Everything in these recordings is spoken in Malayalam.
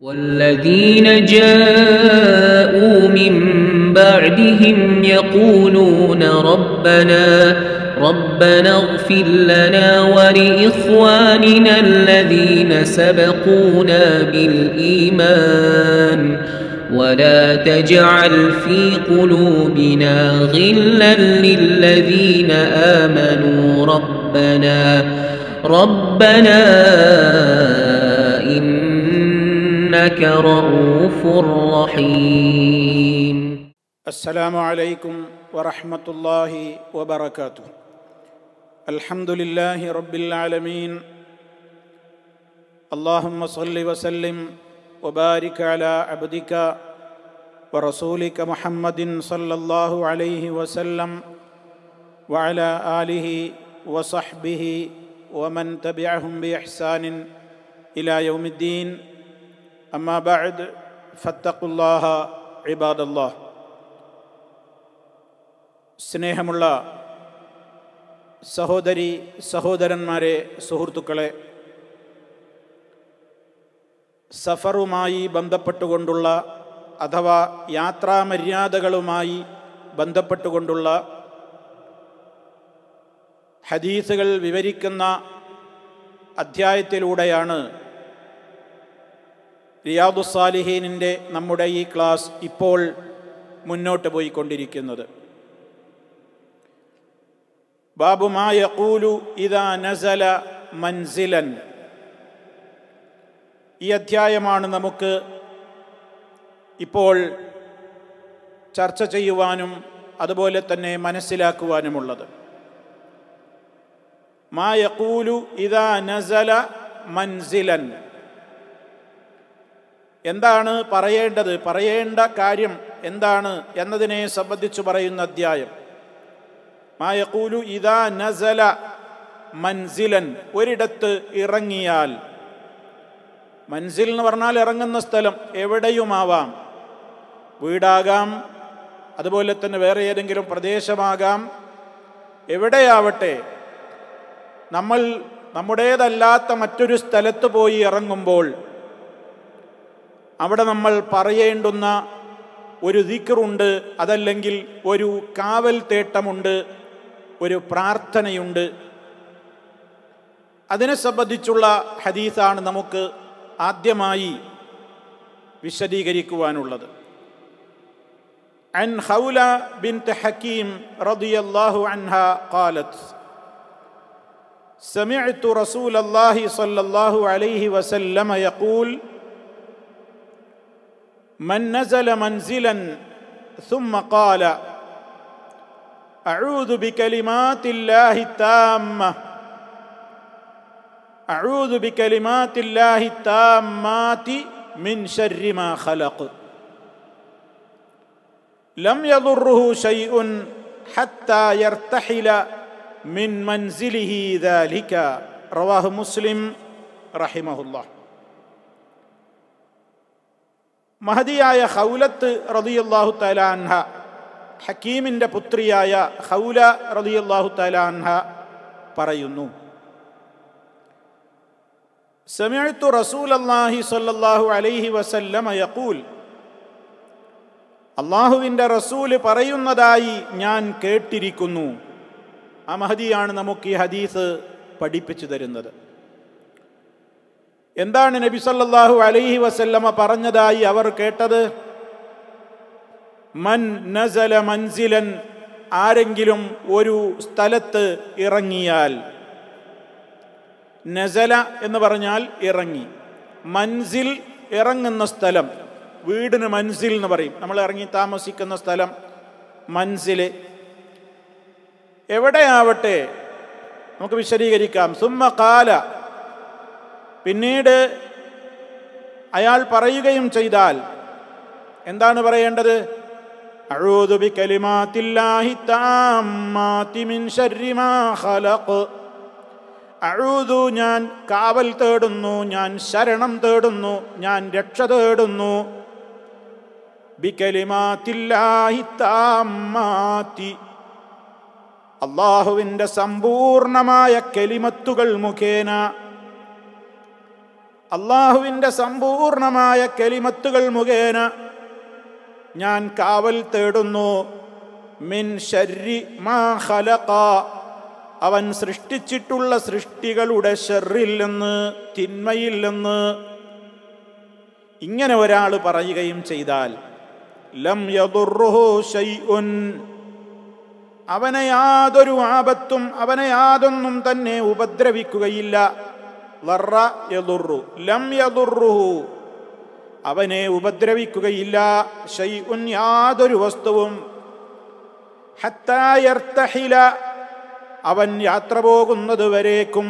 والذين جاءوا من بعدهم يقولون ربنا ربنا اغفر لنا ولإخواننا الذين سبقونا بالإيمان ولا تجعل في قلوبنا غلا للذين آمنوا ربنا ربنا إنك رؤوف رحيم السلام عليكم ورحمة الله وبركاته الحمد لله رب العالمين اللهم صل وسلم وبارك على عبدك ورسولك محمد صلى الله عليه وسلم وعلى آله وصحبه ومن تبعهم بإحسان إلى يوم الدين أما بعد فاتقوا الله عباد الله സ്നേഹമുള്ള സഹോദരി സഹോദരന്മാരെ സുഹൃത്തുക്കളെ സഫറുമായി ബന്ധപ്പെട്ടുകൊണ്ടുള്ള അഥവാ യാത്രാമര്യാദകളുമായി ബന്ധപ്പെട്ടുകൊണ്ടുള്ള ഹദീസുകൾ വിവരിക്കുന്ന അധ്യായത്തിലൂടെയാണ് റിയാദു സാലിഹീനിൻ്റെ നമ്മുടെ ഈ ക്ലാസ് ഇപ്പോൾ മുന്നോട്ട് പോയിക്കൊണ്ടിരിക്കുന്നത് ബാബുമായ കൂലു ഇതാ നസല മൻസിലൻ ഈ അധ്യായമാണ് നമുക്ക് ഇപ്പോൾ ചർച്ച ചെയ്യുവാനും അതുപോലെ തന്നെ മനസ്സിലാക്കുവാനുമുള്ളത് മാ കൂലു ഇതാ നസല മൻസിലൻ എന്താണ് പറയേണ്ടത് പറയേണ്ട കാര്യം എന്താണ് എന്നതിനെ സംബന്ധിച്ച് പറയുന്ന അധ്യായം മായക്കൂലു ഇതാ നസല മൻസിലൻ ഒരിടത്ത് ഇറങ്ങിയാൽ മൻസിൽ എന്ന് പറഞ്ഞാൽ ഇറങ്ങുന്ന സ്ഥലം എവിടെയുമാവാം വീടാകാം അതുപോലെ തന്നെ വേറെ ഏതെങ്കിലും പ്രദേശമാകാം എവിടെയാവട്ടെ നമ്മൾ നമ്മുടേതല്ലാത്ത മറ്റൊരു സ്ഥലത്ത് പോയി ഇറങ്ങുമ്പോൾ അവിടെ നമ്മൾ പറയേണ്ടുന്ന ഒരു ദിക്കറുണ്ട് അതല്ലെങ്കിൽ ഒരു കാവൽ തേട്ടമുണ്ട് ഒരു പ്രാർത്ഥനയുണ്ട് അതിനെ സംബന്ധിച്ചുള്ള ഹദീസാണ് നമുക്ക് ആദ്യമായി വിശദീകരിക്കുവാനുള്ളത് ഹക്കീം من نزل منزلا ثم قال اعوذ بكلمات الله التامه اعوذ بكلمات الله التامات من شر ما خلق لم يضره شيء حتى يرتحل من منزله ذلك رواه مسلم رحمه الله മഹതിയായ ഹൗലത്ത് റതിയല്ലാഹു തലാൻഹ ഹക്കീമിൻ്റെ പുത്രിയായ ഹൗല റതിയല്ലാഹു തലാൻഹ പറയുന്നു സമയത്തു റസൂൽ അള്ളാഹി സല്ലാഹു അലൈഹി വസല്ലം യഖൂൽ അള്ളാഹുവിൻ്റെ റസൂല് പറയുന്നതായി ഞാൻ കേട്ടിരിക്കുന്നു ആ മഹദിയാണ് നമുക്ക് ഈ ഹദീസ് പഠിപ്പിച്ചു തരുന്നത് എന്താണ് നബി സല്ലാഹു അലൈഹി വസല്ലമ പറഞ്ഞതായി അവർ കേട്ടത് മൻ നസല മൻസിലൻ ആരെങ്കിലും ഒരു സ്ഥലത്ത് ഇറങ്ങിയാൽ നസല എന്ന് പറഞ്ഞാൽ ഇറങ്ങി മൻസിൽ ഇറങ്ങുന്ന സ്ഥലം വീടിന് മൻസിൽ എന്ന് പറയും നമ്മൾ ഇറങ്ങി താമസിക്കുന്ന സ്ഥലം മൻസിൽ എവിടെയാവട്ടെ നമുക്ക് വിശദീകരിക്കാം സുമ്മ കാല പിന്നീട് അയാൾ പറയുകയും ചെയ്താൽ എന്താണ് പറയേണ്ടത് അഴൂതു ബി കലിമാത്തില്ലാഹി താമാതി മിൻ ശർരി മാ ഖലഖ് അഴുതു ഞാൻ കാവൽ തേടുന്നു ഞാൻ ശരണം തേടുന്നു ഞാൻ രക്ഷ തേടുന്നു അള്ളാഹുവിൻ്റെ സമ്പൂർണമായ കെലിമത്തുകൾ മുഖേന അള്ളാഹുവിൻ്റെ സമ്പൂർണമായ കെലിമത്തുകൾ മുഖേന ഞാൻ കാവൽ തേടുന്നു മിൻ ഷരി മാ അവൻ സൃഷ്ടിച്ചിട്ടുള്ള സൃഷ്ടികളുടെ ഷെറില്ലെന്ന് നിന്ന് ഇങ്ങനെ ഒരാൾ പറയുകയും ചെയ്താൽ ലം ഷൈഉൻ അവനെ യാതൊരു ആപത്തും അവനെ യാതൊന്നും തന്നെ ഉപദ്രവിക്കുകയില്ല ലറ യദുറു ലം യദുറുഹു അവനെ ഉപദ്രവിക്കുകയില്ല ഷൈഉൻ യാതൊരു വസ്തുവും ഹത്തായർത്തഹില അവൻ യാത്ര വരേക്കും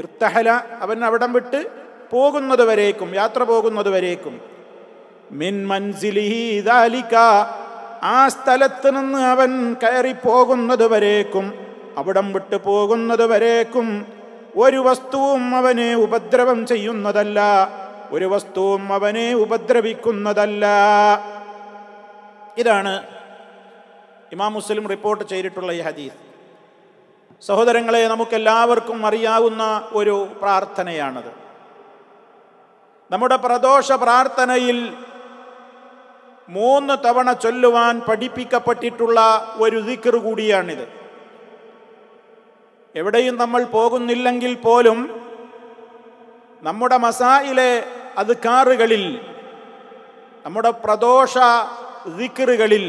ഇർത്തഹല അവൻ അവിടം വിട്ട് വരേക്കും യാത്ര വരേക്കും മിൻ മൻസിലിഹിദാലിക ആ സ്ഥലത്ത് നിന്ന് അവൻ കയറി വരേക്കും അവിടം പോകുന്നത് വരേക്കും ഒരു വസ്തുവും അവനെ ഉപദ്രവം ചെയ്യുന്നതല്ല ഒരു വസ്തുവും അവനെ ഉപദ്രവിക്കുന്നതല്ല ഇതാണ് ഇമാം മുസ്ലിം റിപ്പോർട്ട് ചെയ്തിട്ടുള്ള ഈ ഹദീസ് സഹോദരങ്ങളെ നമുക്കെല്ലാവർക്കും അറിയാവുന്ന ഒരു പ്രാർത്ഥനയാണത് നമ്മുടെ പ്രദോഷ പ്രാർത്ഥനയിൽ മൂന്ന് തവണ ചൊല്ലുവാൻ പഠിപ്പിക്കപ്പെട്ടിട്ടുള്ള ഒരു ദിക്കർ കൂടിയാണിത് എവിടെയും നമ്മൾ പോകുന്നില്ലെങ്കിൽ പോലും നമ്മുടെ മസായിലെ കാറുകളിൽ നമ്മുടെ പ്രദോഷ ദിക്കറുകളിൽ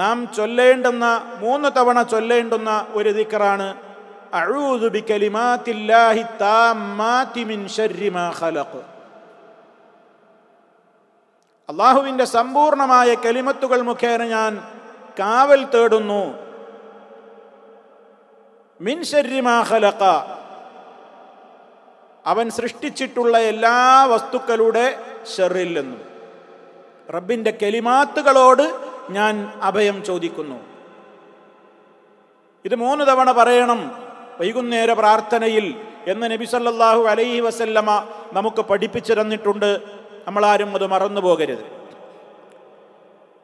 നാം ചൊല്ലേണ്ടുന്ന മൂന്ന് തവണ ചൊല്ലേണ്ടുന്ന ഒരു ദിക്കറാണ് അഴൂദു അള്ളാഹുവിൻ്റെ സമ്പൂർണമായ കലിമത്തുകൾ മുഖേന ഞാൻ കാവൽ തേടുന്നു മിൻ അവൻ സൃഷ്ടിച്ചിട്ടുള്ള എല്ലാ വസ്തുക്കളുടെ ഷെറില്ലെന്നും നിന്നും റബ്ബിൻ്റെ കെലിമാത്തുകളോട് ഞാൻ അഭയം ചോദിക്കുന്നു ഇത് മൂന്ന് തവണ പറയണം വൈകുന്നേര പ്രാർത്ഥനയിൽ എന്ന് നബി സല്ലാഹു അലൈഹി വസല്ലമ നമുക്ക് പഠിപ്പിച്ചു തന്നിട്ടുണ്ട് നമ്മളാരും അത് മറന്നു പോകരുത്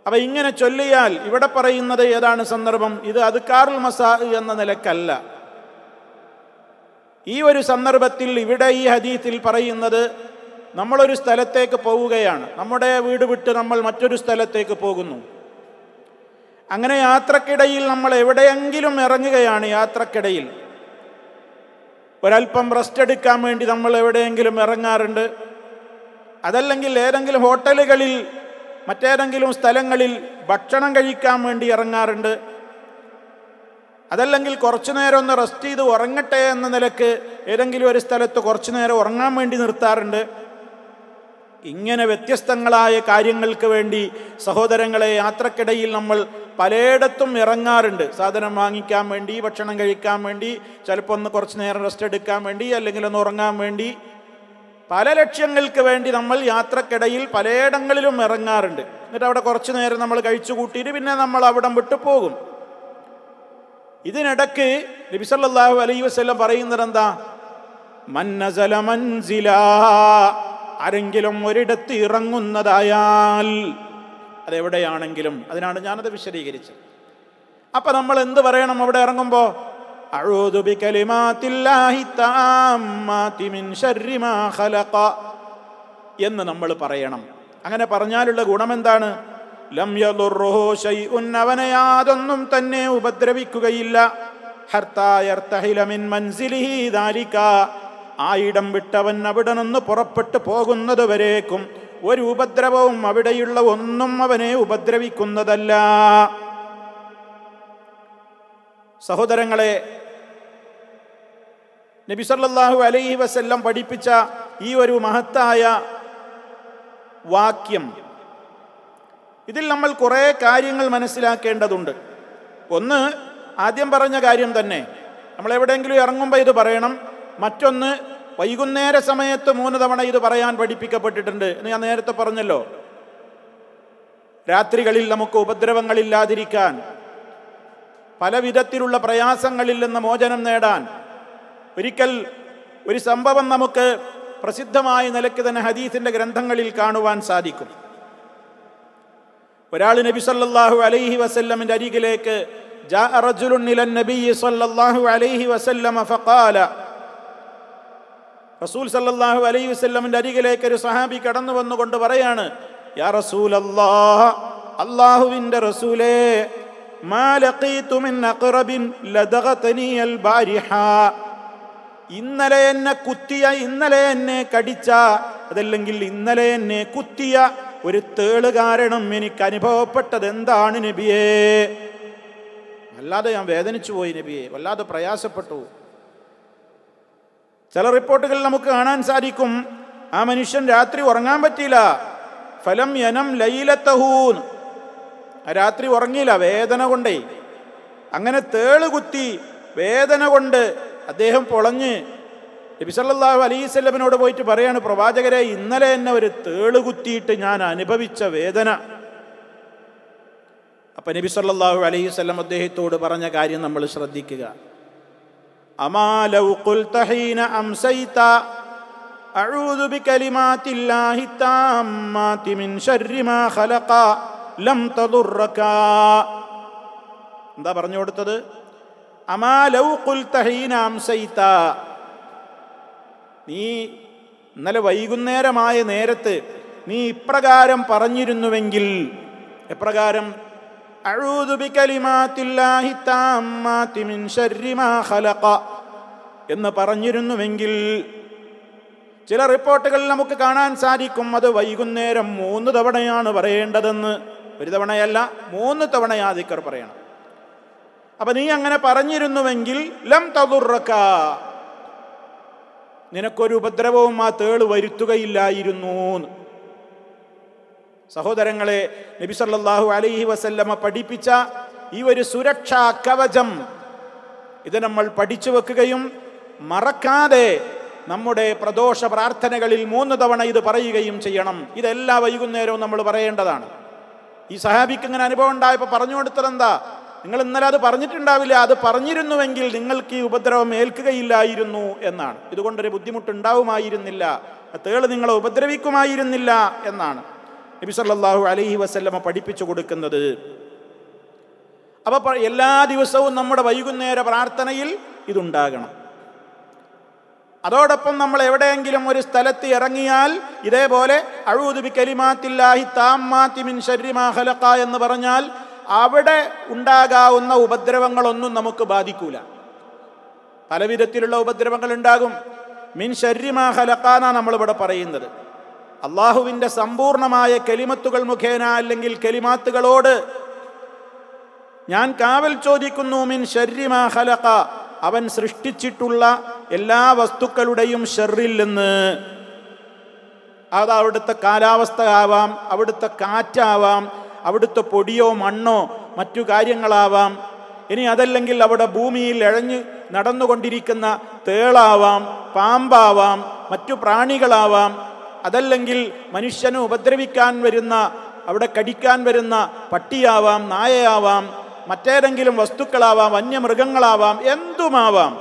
അപ്പം ഇങ്ങനെ ചൊല്ലിയാൽ ഇവിടെ പറയുന്നത് ഏതാണ് സന്ദർഭം ഇത് അദ്ക്കാറുൽ മസാ എന്ന നിലക്കല്ല ഈ ഒരു സന്ദർഭത്തിൽ ഇവിടെ ഈ ഹദീത്തിൽ പറയുന്നത് നമ്മളൊരു സ്ഥലത്തേക്ക് പോവുകയാണ് നമ്മുടെ വീട് വിട്ട് നമ്മൾ മറ്റൊരു സ്ഥലത്തേക്ക് പോകുന്നു അങ്ങനെ യാത്രക്കിടയിൽ നമ്മൾ എവിടെയെങ്കിലും ഇറങ്ങുകയാണ് യാത്രക്കിടയിൽ ഒരല്പം റെസ്റ്റ് എടുക്കാൻ വേണ്ടി നമ്മൾ എവിടെയെങ്കിലും ഇറങ്ങാറുണ്ട് അതല്ലെങ്കിൽ ഏതെങ്കിലും ഹോട്ടലുകളിൽ മറ്റേതെങ്കിലും സ്ഥലങ്ങളിൽ ഭക്ഷണം കഴിക്കാൻ വേണ്ടി ഇറങ്ങാറുണ്ട് അതല്ലെങ്കിൽ കുറച്ചു നേരം ഒന്ന് റെസ്റ്റ് ചെയ്ത് ഉറങ്ങട്ടെ എന്ന നിലക്ക് ഏതെങ്കിലും ഒരു സ്ഥലത്ത് കുറച്ചു നേരം ഉറങ്ങാൻ വേണ്ടി നിർത്താറുണ്ട് ഇങ്ങനെ വ്യത്യസ്തങ്ങളായ കാര്യങ്ങൾക്ക് വേണ്ടി സഹോദരങ്ങളെ യാത്രക്കിടയിൽ നമ്മൾ പലയിടത്തും ഇറങ്ങാറുണ്ട് സാധനം വാങ്ങിക്കാൻ വേണ്ടി ഭക്ഷണം കഴിക്കാൻ വേണ്ടി ചിലപ്പോൾ ഒന്ന് കുറച്ച് നേരം റെസ്റ്റ് എടുക്കാൻ വേണ്ടി അല്ലെങ്കിൽ ഒന്ന് ഉറങ്ങാൻ വേണ്ടി പല ലക്ഷ്യങ്ങൾക്ക് വേണ്ടി നമ്മൾ യാത്രക്കിടയിൽ പലയിടങ്ങളിലും ഇറങ്ങാറുണ്ട് എന്നിട്ട് അവിടെ കുറച്ചു നേരം നമ്മൾ കഴിച്ചു കൂട്ടിയിട്ട് പിന്നെ നമ്മൾ അവിടം വിട്ടു പോകും ഇതിനിടക്ക് നബിസല്ലാഹു അലൈ വസ്ലം പറയുന്നത് എന്താ മന്നസല മൻസില ആരെങ്കിലും ഒരിടത്ത് ഇറങ്ങുന്നതായാൽ അതെവിടെയാണെങ്കിലും അതിനാണ് ഞാനത് വിശദീകരിച്ചത് അപ്പൊ നമ്മൾ എന്ത് പറയണം അവിടെ ഇറങ്ങുമ്പോൾ أعوذ بكلمات الله التامات من شر ما خلق എന്ന് നമ്മൾ പറയണം അങ്ങനെ പറഞ്ഞാലുള്ള ഗുണമെന്താണ് ലം ശൈഉൻ അവനെ യാതൊന്നും തന്നെ ഉപദ്രവിക്കുകയില്ല ആയിടം മിൻ മൻസിലിഹി ദാലിക വിട്ടവൻ അവിടെ നിന്ന് പുറപ്പെട്ടു പോകുന്നത് വരേക്കും ഒരു ഉപദ്രവവും അവിടെയുള്ള ഒന്നും അവനെ ഉപദ്രവിക്കുന്നതല്ല സഹോദരങ്ങളെ നബി സല്ലാഹു അലൈഹി വസ്ല്ലം പഠിപ്പിച്ച ഈ ഒരു മഹത്തായ വാക്യം ഇതിൽ നമ്മൾ കുറേ കാര്യങ്ങൾ മനസ്സിലാക്കേണ്ടതുണ്ട് ഒന്ന് ആദ്യം പറഞ്ഞ കാര്യം തന്നെ നമ്മൾ എവിടെയെങ്കിലും ഇറങ്ങുമ്പോൾ ഇത് പറയണം മറ്റൊന്ന് വൈകുന്നേര സമയത്ത് മൂന്ന് തവണ ഇത് പറയാൻ പഠിപ്പിക്കപ്പെട്ടിട്ടുണ്ട് എന്ന് ഞാൻ നേരത്തെ പറഞ്ഞല്ലോ രാത്രികളിൽ നമുക്ക് ഉപദ്രവങ്ങളില്ലാതിരിക്കാൻ പല വിധത്തിലുള്ള പ്രയാസങ്ങളിൽ നിന്ന് മോചനം നേടാൻ ഒരിക്കൽ ഒരു സംഭവം നമുക്ക് പ്രസിദ്ധമായ നിലയ്ക്ക് തന്നെ ഹദീസിൻ്റെ ഗ്രന്ഥങ്ങളിൽ കാണുവാൻ സാധിക്കും ഒരാൾ നബി സല്ലാഹു അലൈഹി വസല്ലമിൻ്റെ അരികിലേക്ക് റസൂൽ സല്ലാഹു അലൈഹി വസ്ല്ലമിൻ്റെ അരികിലേക്ക് ഒരു സഹാബി കടന്നു വന്നുകൊണ്ട് പറയാണ് യാ റസൂൽ അള്ളാഹുവിൻ്റെ റസൂലേ മാ ലഖീതു മിൻ അഖ്റബിൻ ലദഗതനി അൽ ബാരിഹ ഇന്നലെ എന്നെ കുത്തിയ ഇന്നലെ എന്നെ കടിച്ച അതല്ലെങ്കിൽ ഇന്നലെ എന്നെ കുത്തിയ ഒരു തേള് കാരണം എനിക്ക് അനുഭവപ്പെട്ടത് എന്താണ് നബിയേ അല്ലാതെ ഞാൻ വേദനിച്ചു പോയി നബിയെ വല്ലാതെ പ്രയാസപ്പെട്ടു ചില റിപ്പോർട്ടുകളിൽ നമുക്ക് കാണാൻ സാധിക്കും ആ മനുഷ്യൻ രാത്രി ഉറങ്ങാൻ പറ്റിയില്ല ഫലം യനം ലൈലത്തഹൂൻ രാത്രി ഉറങ്ങിയില്ല വേദന കൊണ്ടേ അങ്ങനെ തേള് കുത്തി വേദന കൊണ്ട് അദ്ദേഹം പൊളഞ്ഞ് നബിസല്ലാഹു അലൈസല്ലമിനോട് പോയിട്ട് പറയാണ് പ്രവാചകരെ ഇന്നലെ എന്നെ ഒരു തേളുകുത്തിയിട്ട് ഞാൻ അനുഭവിച്ച വേദന അപ്പം നബി സല്ലാഹു അലൈഹി അദ്ദേഹത്തോട് പറഞ്ഞ കാര്യം നമ്മൾ ശ്രദ്ധിക്കുക എന്താ പറഞ്ഞു കൊടുത്തത് അമാലൗൽത്തഹീനാംസയിത്ത നീ ഇന്നലെ വൈകുന്നേരമായ നേരത്ത് നീ ഇപ്രകാരം പറഞ്ഞിരുന്നുവെങ്കിൽ എപ്രകാരം എന്ന് പറഞ്ഞിരുന്നുവെങ്കിൽ ചില റിപ്പോർട്ടുകളിൽ നമുക്ക് കാണാൻ സാധിക്കും അത് വൈകുന്നേരം മൂന്ന് തവണയാണ് പറയേണ്ടതെന്ന് ഒരു തവണയല്ല മൂന്ന് തവണ പറയണം അപ്പൊ നീ അങ്ങനെ പറഞ്ഞിരുന്നുവെങ്കിൽ ലം തതുറക്ക നിനക്കൊരു ഉപദ്രവവും ആ തേള് വരുത്തുകയില്ലായിരുന്നു സഹോദരങ്ങളെ നബി സല്ലാഹു അലൈഹി വസല്ലമ പഠിപ്പിച്ച ഈ ഒരു സുരക്ഷാ കവചം ഇത് നമ്മൾ പഠിച്ചു വെക്കുകയും മറക്കാതെ നമ്മുടെ പ്രദോഷ പ്രാർത്ഥനകളിൽ മൂന്ന് തവണ ഇത് പറയുകയും ചെയ്യണം ഇതെല്ലാ വൈകുന്നേരവും നമ്മൾ പറയേണ്ടതാണ് ഈ സഹാബിക്ക് ഇങ്ങനെ അനുഭവം ഉണ്ടായപ്പോൾ പറഞ്ഞു കൊടുത്തത് എന്താ നിങ്ങൾ ഇന്നലെ അത് പറഞ്ഞിട്ടുണ്ടാവില്ല അത് പറഞ്ഞിരുന്നുവെങ്കിൽ നിങ്ങൾക്ക് ഈ ഉപദ്രവം ഏൽക്കുകയില്ലായിരുന്നു എന്നാണ് ഇതുകൊണ്ടൊരു ബുദ്ധിമുട്ടുണ്ടാവുമായിരുന്നില്ല തേള് നിങ്ങളെ ഉപദ്രവിക്കുമായിരുന്നില്ല എന്നാണ് നബി സല്ലാഹു അലഹി വസ്ല്ലമ്മ പഠിപ്പിച്ചു കൊടുക്കുന്നത് അപ്പോൾ എല്ലാ ദിവസവും നമ്മുടെ വൈകുന്നേര പ്രാർത്ഥനയിൽ ഇതുണ്ടാകണം അതോടൊപ്പം നമ്മൾ എവിടെയെങ്കിലും ഒരു സ്ഥലത്ത് ഇറങ്ങിയാൽ ഇതേപോലെ അഴുതുബി കലിമാത്തില്ലാഹി താമാത്തിമിൻ ഷരിമാ ഹലക്ക എന്ന് പറഞ്ഞാൽ അവിടെ ഉണ്ടാകാവുന്ന ഉപദ്രവങ്ങളൊന്നും നമുക്ക് ബാധിക്കൂല പല വിധത്തിലുള്ള ഉപദ്രവങ്ങൾ ഉണ്ടാകും മിൻ ശര്യമാ ഹലക്കാനാണ് നമ്മളിവിടെ പറയുന്നത് അള്ളാഹുവിൻ്റെ സമ്പൂർണമായ കെലിമത്തുകൾ മുഖേന അല്ലെങ്കിൽ കെലിമാത്തുകളോട് ഞാൻ കാവൽ ചോദിക്കുന്നു മിൻ ശര്യമാ ഹലക്ക അവൻ സൃഷ്ടിച്ചിട്ടുള്ള എല്ലാ വസ്തുക്കളുടെയും ഷെറില്ലെന്ന് അത് അവിടുത്തെ കാലാവസ്ഥ ആവാം അവിടുത്തെ കാറ്റാവാം അവിടുത്തെ പൊടിയോ മണ്ണോ മറ്റു കാര്യങ്ങളാവാം ഇനി അതല്ലെങ്കിൽ അവിടെ ഭൂമിയിൽ ഇഴഞ്ഞ് നടന്നുകൊണ്ടിരിക്കുന്ന തേളാവാം പാമ്പാവാം മറ്റു പ്രാണികളാവാം അതല്ലെങ്കിൽ മനുഷ്യനെ ഉപദ്രവിക്കാൻ വരുന്ന അവിടെ കടിക്കാൻ വരുന്ന പട്ടിയാവാം നായയാവാം മറ്റേതെങ്കിലും വസ്തുക്കളാവാം വന്യമൃഗങ്ങളാവാം എന്തുമാവാം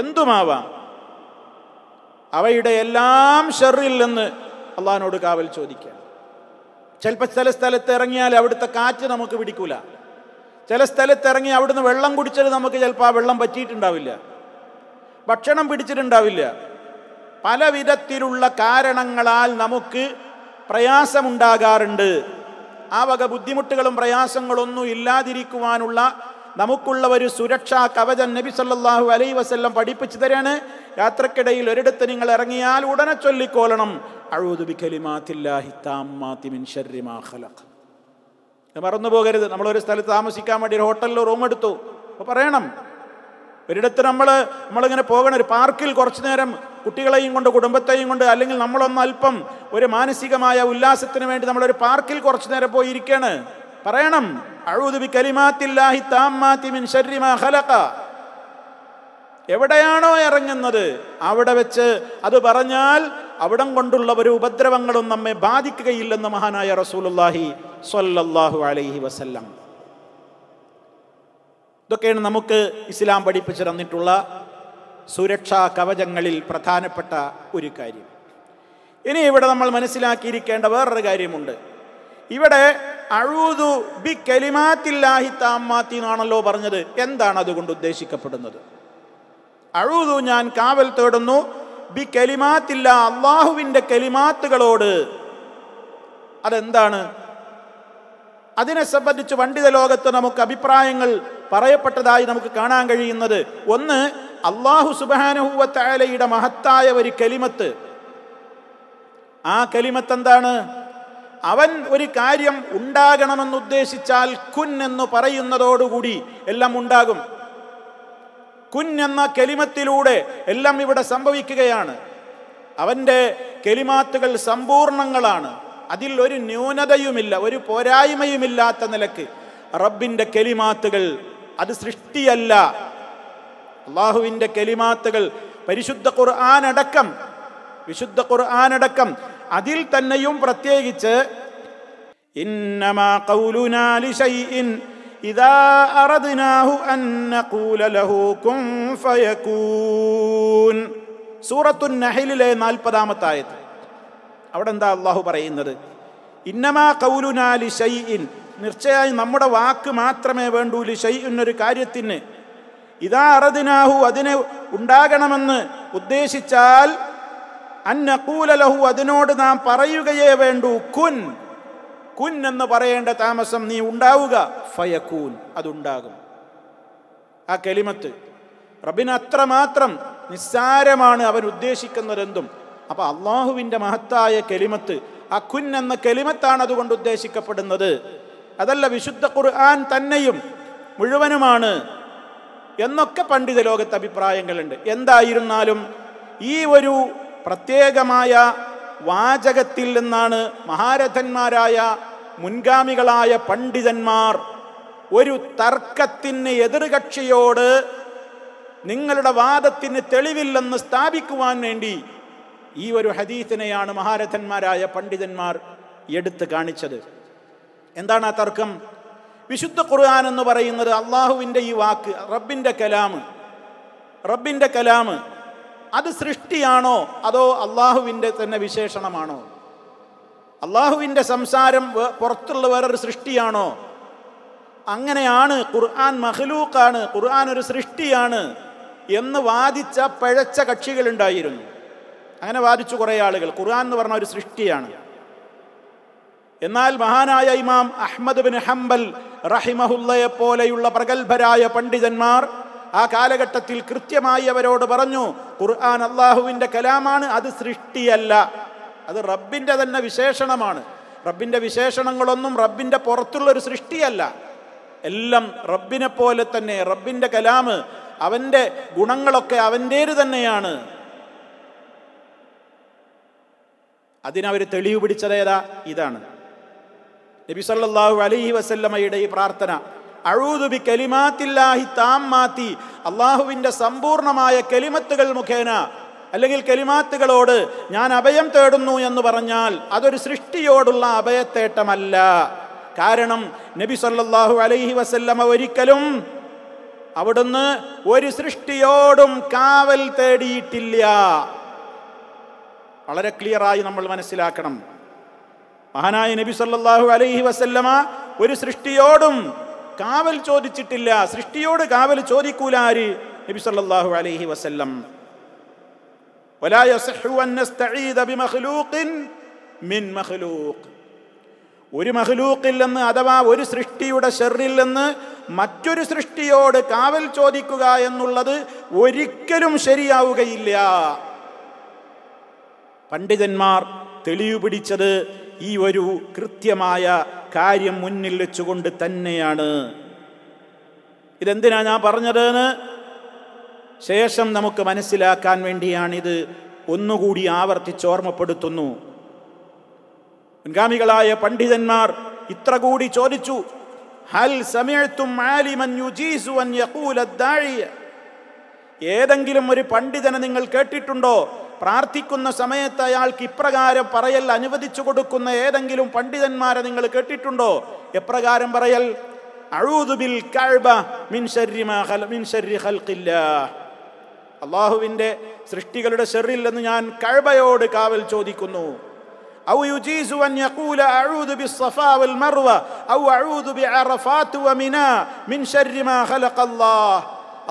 എന്തുമാവാം അവയുടെ എല്ലാം ഷെറിൽ നിന്ന് അള്ളഹാനോട് കാവൽ ചോദിക്കാം ചിലപ്പോൾ ചില സ്ഥലത്ത് ഇറങ്ങിയാൽ അവിടുത്തെ കാറ്റ് നമുക്ക് പിടിക്കൂല ചില സ്ഥലത്ത് ഇറങ്ങി അവിടുന്ന് വെള്ളം കുടിച്ചത് നമുക്ക് ചിലപ്പോൾ ആ വെള്ളം പറ്റിയിട്ടുണ്ടാവില്ല ഭക്ഷണം പിടിച്ചിട്ടുണ്ടാവില്ല പല വിധത്തിലുള്ള കാരണങ്ങളാൽ നമുക്ക് പ്രയാസമുണ്ടാകാറുണ്ട് ആ വക ബുദ്ധിമുട്ടുകളും പ്രയാസങ്ങളൊന്നും ഇല്ലാതിരിക്കുവാനുള്ള നമുക്കുള്ള ഒരു സുരക്ഷാ കവചം നബി സല്ലാഹു അലൈ വസ്ല്ലം പഠിപ്പിച്ചു തരാണ് യാത്രക്കിടയിൽ ഒരിടത്ത് നിങ്ങൾ ഇറങ്ങിയാൽ ഉടനെ ചൊല്ലിക്കോളണം മറന്നു പോകരുത് നമ്മളൊരു സ്ഥലത്ത് താമസിക്കാൻ വേണ്ടി ഒരു ഹോട്ടലിൽ റൂം എടുത്തു അപ്പോൾ പറയണം ഒരിടത്ത് നമ്മൾ നമ്മളിങ്ങനെ പോകണം ഒരു പാർക്കിൽ കുറച്ചു നേരം കുട്ടികളെയും കൊണ്ട് കുടുംബത്തെയും കൊണ്ട് അല്ലെങ്കിൽ നമ്മളൊന്ന് അല്പം ഒരു മാനസികമായ ഉല്ലാസത്തിന് വേണ്ടി നമ്മളൊരു പാർക്കിൽ കുറച്ചു നേരം പോയി ഇരിക്കുകയാണ് പറയണം അഴുതുബി കലിമാത്തില്ലാഹി താമാത്തി മിൻ ശരിമാ ഖലഖ എവിടെയാണോ ഇറങ്ങുന്നത് അവിടെ വെച്ച് അത് പറഞ്ഞാൽ അവിടം കൊണ്ടുള്ള ഒരു ഉപദ്രവങ്ങളും നമ്മെ ബാധിക്കുകയില്ലെന്ന് മഹാനായ റസൂലുല്ലാഹി സൊല്ലാഹു അലൈഹി വസല്ലം ഇതൊക്കെയാണ് നമുക്ക് ഇസ്ലാം പഠിപ്പിച്ചു തന്നിട്ടുള്ള സുരക്ഷാ കവചങ്ങളിൽ പ്രധാനപ്പെട്ട ഒരു കാര്യം ഇനി ഇവിടെ നമ്മൾ മനസ്സിലാക്കിയിരിക്കേണ്ട വേറൊരു കാര്യമുണ്ട് ഇവിടെ അഴൂതു ബി കലിമാത്തില്ലാഹി താമാത്തി എന്നാണല്ലോ പറഞ്ഞത് എന്താണ് അതുകൊണ്ട് ഉദ്ദേശിക്കപ്പെടുന്നത് അഴൂതു ഞാൻ കാവൽ തേടുന്നു ബി കലിമാത്തില്ല അള്ളാഹുവിൻ്റെ കലിമാത്തുകളോട് അതെന്താണ് അതിനെ സംബന്ധിച്ച് പണ്ഡിത ലോകത്ത് നമുക്ക് അഭിപ്രായങ്ങൾ പറയപ്പെട്ടതായി നമുക്ക് കാണാൻ കഴിയുന്നത് ഒന്ന് അള്ളാഹു സുബാനഹുവലയുടെ മഹത്തായ ഒരു കലിമത്ത് ആ കലിമത്ത് എന്താണ് അവൻ ഒരു കാര്യം ഉണ്ടാകണമെന്നുദ്ദേശിച്ചാൽ കുൻ എന്ന് പറയുന്നതോടുകൂടി എല്ലാം ഉണ്ടാകും കുൻ എന്ന കെലിമത്തിലൂടെ എല്ലാം ഇവിടെ സംഭവിക്കുകയാണ് അവൻ്റെ കെലിമാത്തുകൾ സമ്പൂർണങ്ങളാണ് അതിൽ ഒരു ന്യൂനതയുമില്ല ഒരു പോരായ്മയുമില്ലാത്ത നിലക്ക് റബ്ബിൻ്റെ കെലിമാത്തുകൾ അത് സൃഷ്ടിയല്ല അള്ളാഹുവിൻ്റെ കെലിമാത്തുകൾ പരിശുദ്ധ ഖുർആാനടക്കം വിശുദ്ധ ഖുർആാനടക്കം അതിൽ തന്നെയും പ്രത്യേകിച്ച് ഇന്നമാ إذا أردناه أن نقول له كن فيكون സൂറത്തു നഹിലിലെ നാൽപ്പതാമത്തായത് അവിടെ എന്താ അള്ളാഹു പറയുന്നത് ഇന്നമാ കൗലുനാലി ഷൈഇൻ നിർച്ചയായി നമ്മുടെ വാക്ക് മാത്രമേ വേണ്ടൂ ലിഷൈ എന്നൊരു കാര്യത്തിന് ഇതാ അറദിനാഹു അതിനെ ഉണ്ടാകണമെന്ന് ഉദ്ദേശിച്ചാൽ അന്നക്കൂലലഹു അതിനോട് നാം പറയുകയേ വേണ്ടൂ കുൻ കുൻ എന്ന് പറയേണ്ട താമസം നീ ഉണ്ടാവുക ഫയക്കൂൻ അതുണ്ടാകും ആ കെളിമത്ത് റബിന് അത്രമാത്രം നിസ്സാരമാണ് അവൻ ഉദ്ദേശിക്കുന്നതെന്തും അപ്പോൾ അള്ളാഹുവിന്റെ മഹത്തായ കെളിമത്ത് ആ കുൻ എന്ന കെളിമത്താണ് അതുകൊണ്ട് ഉദ്ദേശിക്കപ്പെടുന്നത് അതല്ല വിശുദ്ധ ഖുർആൻ തന്നെയും മുഴുവനുമാണ് എന്നൊക്കെ പണ്ഡിത ലോകത്ത് അഭിപ്രായങ്ങളുണ്ട് എന്തായിരുന്നാലും ഈ ഒരു പ്രത്യേകമായ വാചകത്തിൽ നിന്നാണ് മഹാരഥന്മാരായ മുൻഗാമികളായ പണ്ഡിതന്മാർ ഒരു തർക്കത്തിന് എതിർകക്ഷിയോട് നിങ്ങളുടെ വാദത്തിന് തെളിവില്ലെന്ന് സ്ഥാപിക്കുവാൻ വേണ്ടി ഈ ഒരു ഹദീത്തിനെയാണ് മഹാരഥന്മാരായ പണ്ഡിതന്മാർ എടുത്തു കാണിച്ചത് എന്താണ് ആ തർക്കം വിശുദ്ധ ഖുർആൻ എന്ന് പറയുന്നത് അള്ളാഹുവിൻ്റെ ഈ വാക്ക് റബ്ബിൻ്റെ കലാമ് റബ്ബിൻ്റെ കലാമ് അത് സൃഷ്ടിയാണോ അതോ അള്ളാഹുവിൻ്റെ തന്നെ വിശേഷണമാണോ അള്ളാഹുവിൻ്റെ സംസാരം പുറത്തുള്ള വേറൊരു സൃഷ്ടിയാണോ അങ്ങനെയാണ് ഖുർആൻ മഹ്ലൂക്കാണ് ഖുർആൻ ഒരു സൃഷ്ടിയാണ് എന്ന് വാദിച്ച പഴച്ച കക്ഷികളുണ്ടായിരുന്നു അങ്ങനെ വാദിച്ചു കുറേ ആളുകൾ ഖുർആൻ എന്ന് പറഞ്ഞ ഒരു സൃഷ്ടിയാണ് എന്നാൽ മഹാനായ ഇമാം അഹമ്മദ് ബിൻ ഹംബൽ റഹിമഹുല്ലയെ പോലെയുള്ള പ്രഗത്ഭരായ പണ്ഡിതന്മാർ ആ കാലഘട്ടത്തിൽ കൃത്യമായി അവരോട് പറഞ്ഞു ഖുർആൻ അള്ളാഹുവിൻ്റെ കലാമാണ് അത് സൃഷ്ടിയല്ല അത് റബ്ബിൻ്റെ തന്നെ വിശേഷണമാണ് റബ്ബിൻ്റെ വിശേഷണങ്ങളൊന്നും റബ്ബിൻ്റെ പുറത്തുള്ള ഒരു സൃഷ്ടിയല്ല എല്ലാം റബ്ബിനെ പോലെ തന്നെ റബ്ബിൻ്റെ കലാമ് അവൻ്റെ ഗുണങ്ങളൊക്കെ അവൻ്റേത് തന്നെയാണ് അതിനവർ തെളിവ് പിടിച്ചതേതാ ഇതാണ് നബി അലഹി അലൈഹി വസല്ലമ്മയുടെ ഈ പ്രാർത്ഥന അഴൂതുബി കലിമാത്തില്ലാഹി മാത്തി അള്ളാഹുവിൻ്റെ സമ്പൂർണമായ കലിമത്തുകൾ മുഖേന അല്ലെങ്കിൽ കലിമാത്തുകളോട് ഞാൻ അഭയം തേടുന്നു എന്ന് പറഞ്ഞാൽ അതൊരു സൃഷ്ടിയോടുള്ള അഭയത്തേട്ടമല്ല കാരണം നബി സല്ലാഹു അലൈഹി വസല്ലമ ഒരിക്കലും അവിടുന്ന് ഒരു സൃഷ്ടിയോടും കാവൽ തേടിയിട്ടില്ല വളരെ ക്ലിയറായി നമ്മൾ മനസ്സിലാക്കണം മഹാനായ നബി സല്ലാഹു അലൈഹി വസല്ലമ ഒരു സൃഷ്ടിയോടും കാവൽ ചോദിച്ചിട്ടില്ല സൃഷ്ടിയോട് കാവൽ ചോദിക്കൂല ആര് നബി സല്ലല്ലാഹു അലൈഹി വസല്ലം ഒരു മഹ്ലൂക്കിൽ നിന്ന് അഥവാ ഒരു സൃഷ്ടിയുടെ ഷെറിൽ നിന്ന് മറ്റൊരു സൃഷ്ടിയോട് കാവൽ ചോദിക്കുക എന്നുള്ളത് ഒരിക്കലും ശരിയാവുകയില്ല പണ്ഡിതന്മാർ തെളിവ് പിടിച്ചത് ഈ ഒരു കൃത്യമായ കാര്യം മുന്നിൽ വെച്ചുകൊണ്ട് തന്നെയാണ് ഇതെന്തിനാ ഞാൻ പറഞ്ഞതെന്ന് ശേഷം നമുക്ക് മനസ്സിലാക്കാൻ വേണ്ടിയാണിത് ഒന്നുകൂടി ആവർത്തിച്ച് ഓർമ്മപ്പെടുത്തുന്നു മുൻഗാമികളായ പണ്ഡിതന്മാർ ഇത്ര കൂടി ചോദിച്ചു ഹൽ ഏതെങ്കിലും ഒരു പണ്ഡിതനെ നിങ്ങൾ കേട്ടിട്ടുണ്ടോ പ്രാർത്ഥിക്കുന്ന സമയത്ത് അയാൾക്ക് ഇപ്രകാരം പറയൽ അനുവദിച്ചു കൊടുക്കുന്ന ഏതെങ്കിലും പണ്ഡിതന്മാരെ നിങ്ങൾ കേട്ടിട്ടുണ്ടോ എപ്രകാരം പറയൽ അള്ളാഹുവിന്റെ സൃഷ്ടികളുടെ ഷെറിൽ എന്ന് ഞാൻ കഴബയോട് കാവൽ ചോദിക്കുന്നു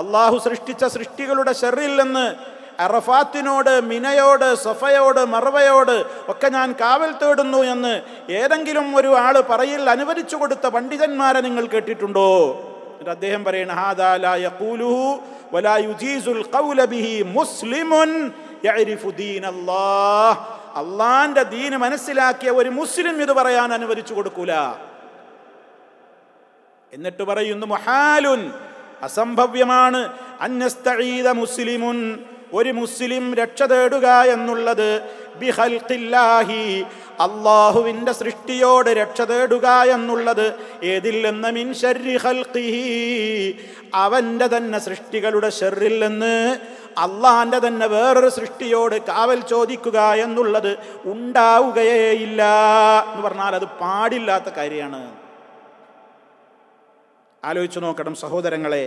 അള്ളാഹു സൃഷ്ടിച്ച സൃഷ്ടികളുടെ ഷെറിൽ നിന്ന് അറഫാത്തിനോട് മിനയോട് സഫയോട് മറവയോട് ഒക്കെ ഞാൻ കാവൽ തേടുന്നു എന്ന് ഏതെങ്കിലും ഒരു ആൾ പറയിൽ അനുവദിച്ചു കൊടുത്ത പണ്ഡിതന്മാരെ നിങ്ങൾ കേട്ടിട്ടുണ്ടോ അദ്ദേഹം പറയണ അള്ളാന്റെ ദീന് മനസ്സിലാക്കിയ ഒരു മുസ്ലിം ഇത് പറയാൻ അനുവദിച്ചു കൊടുക്കൂല എന്നിട്ട് പറയുന്നു മൊഹാലുൻ അസംഭവ്യമാണ് അന്യസ്തീത മുസ്ലിമുൻ ഒരു മുസ്ലിം രക്ഷ തേടുക എന്നുള്ളത് ബിഹൽഖില്ലാഹി അള്ളാഹുവിൻ്റെ സൃഷ്ടിയോട് രക്ഷ തേടുക എന്നുള്ളത് ഏതിൽ നിന്ന് മിൻ ഷർരി ഹൽക്കിഹി അവൻ്റെ തന്നെ സൃഷ്ടികളുടെ ഷെറിൽ നിന്ന് അള്ളാഹാൻ്റെ തന്നെ വേറൊരു സൃഷ്ടിയോട് കാവൽ ചോദിക്കുക എന്നുള്ളത് ഉണ്ടാവുകയേയില്ല എന്ന് പറഞ്ഞാൽ അത് പാടില്ലാത്ത കാര്യമാണ് ആലോചിച്ചു നോക്കണം സഹോദരങ്ങളെ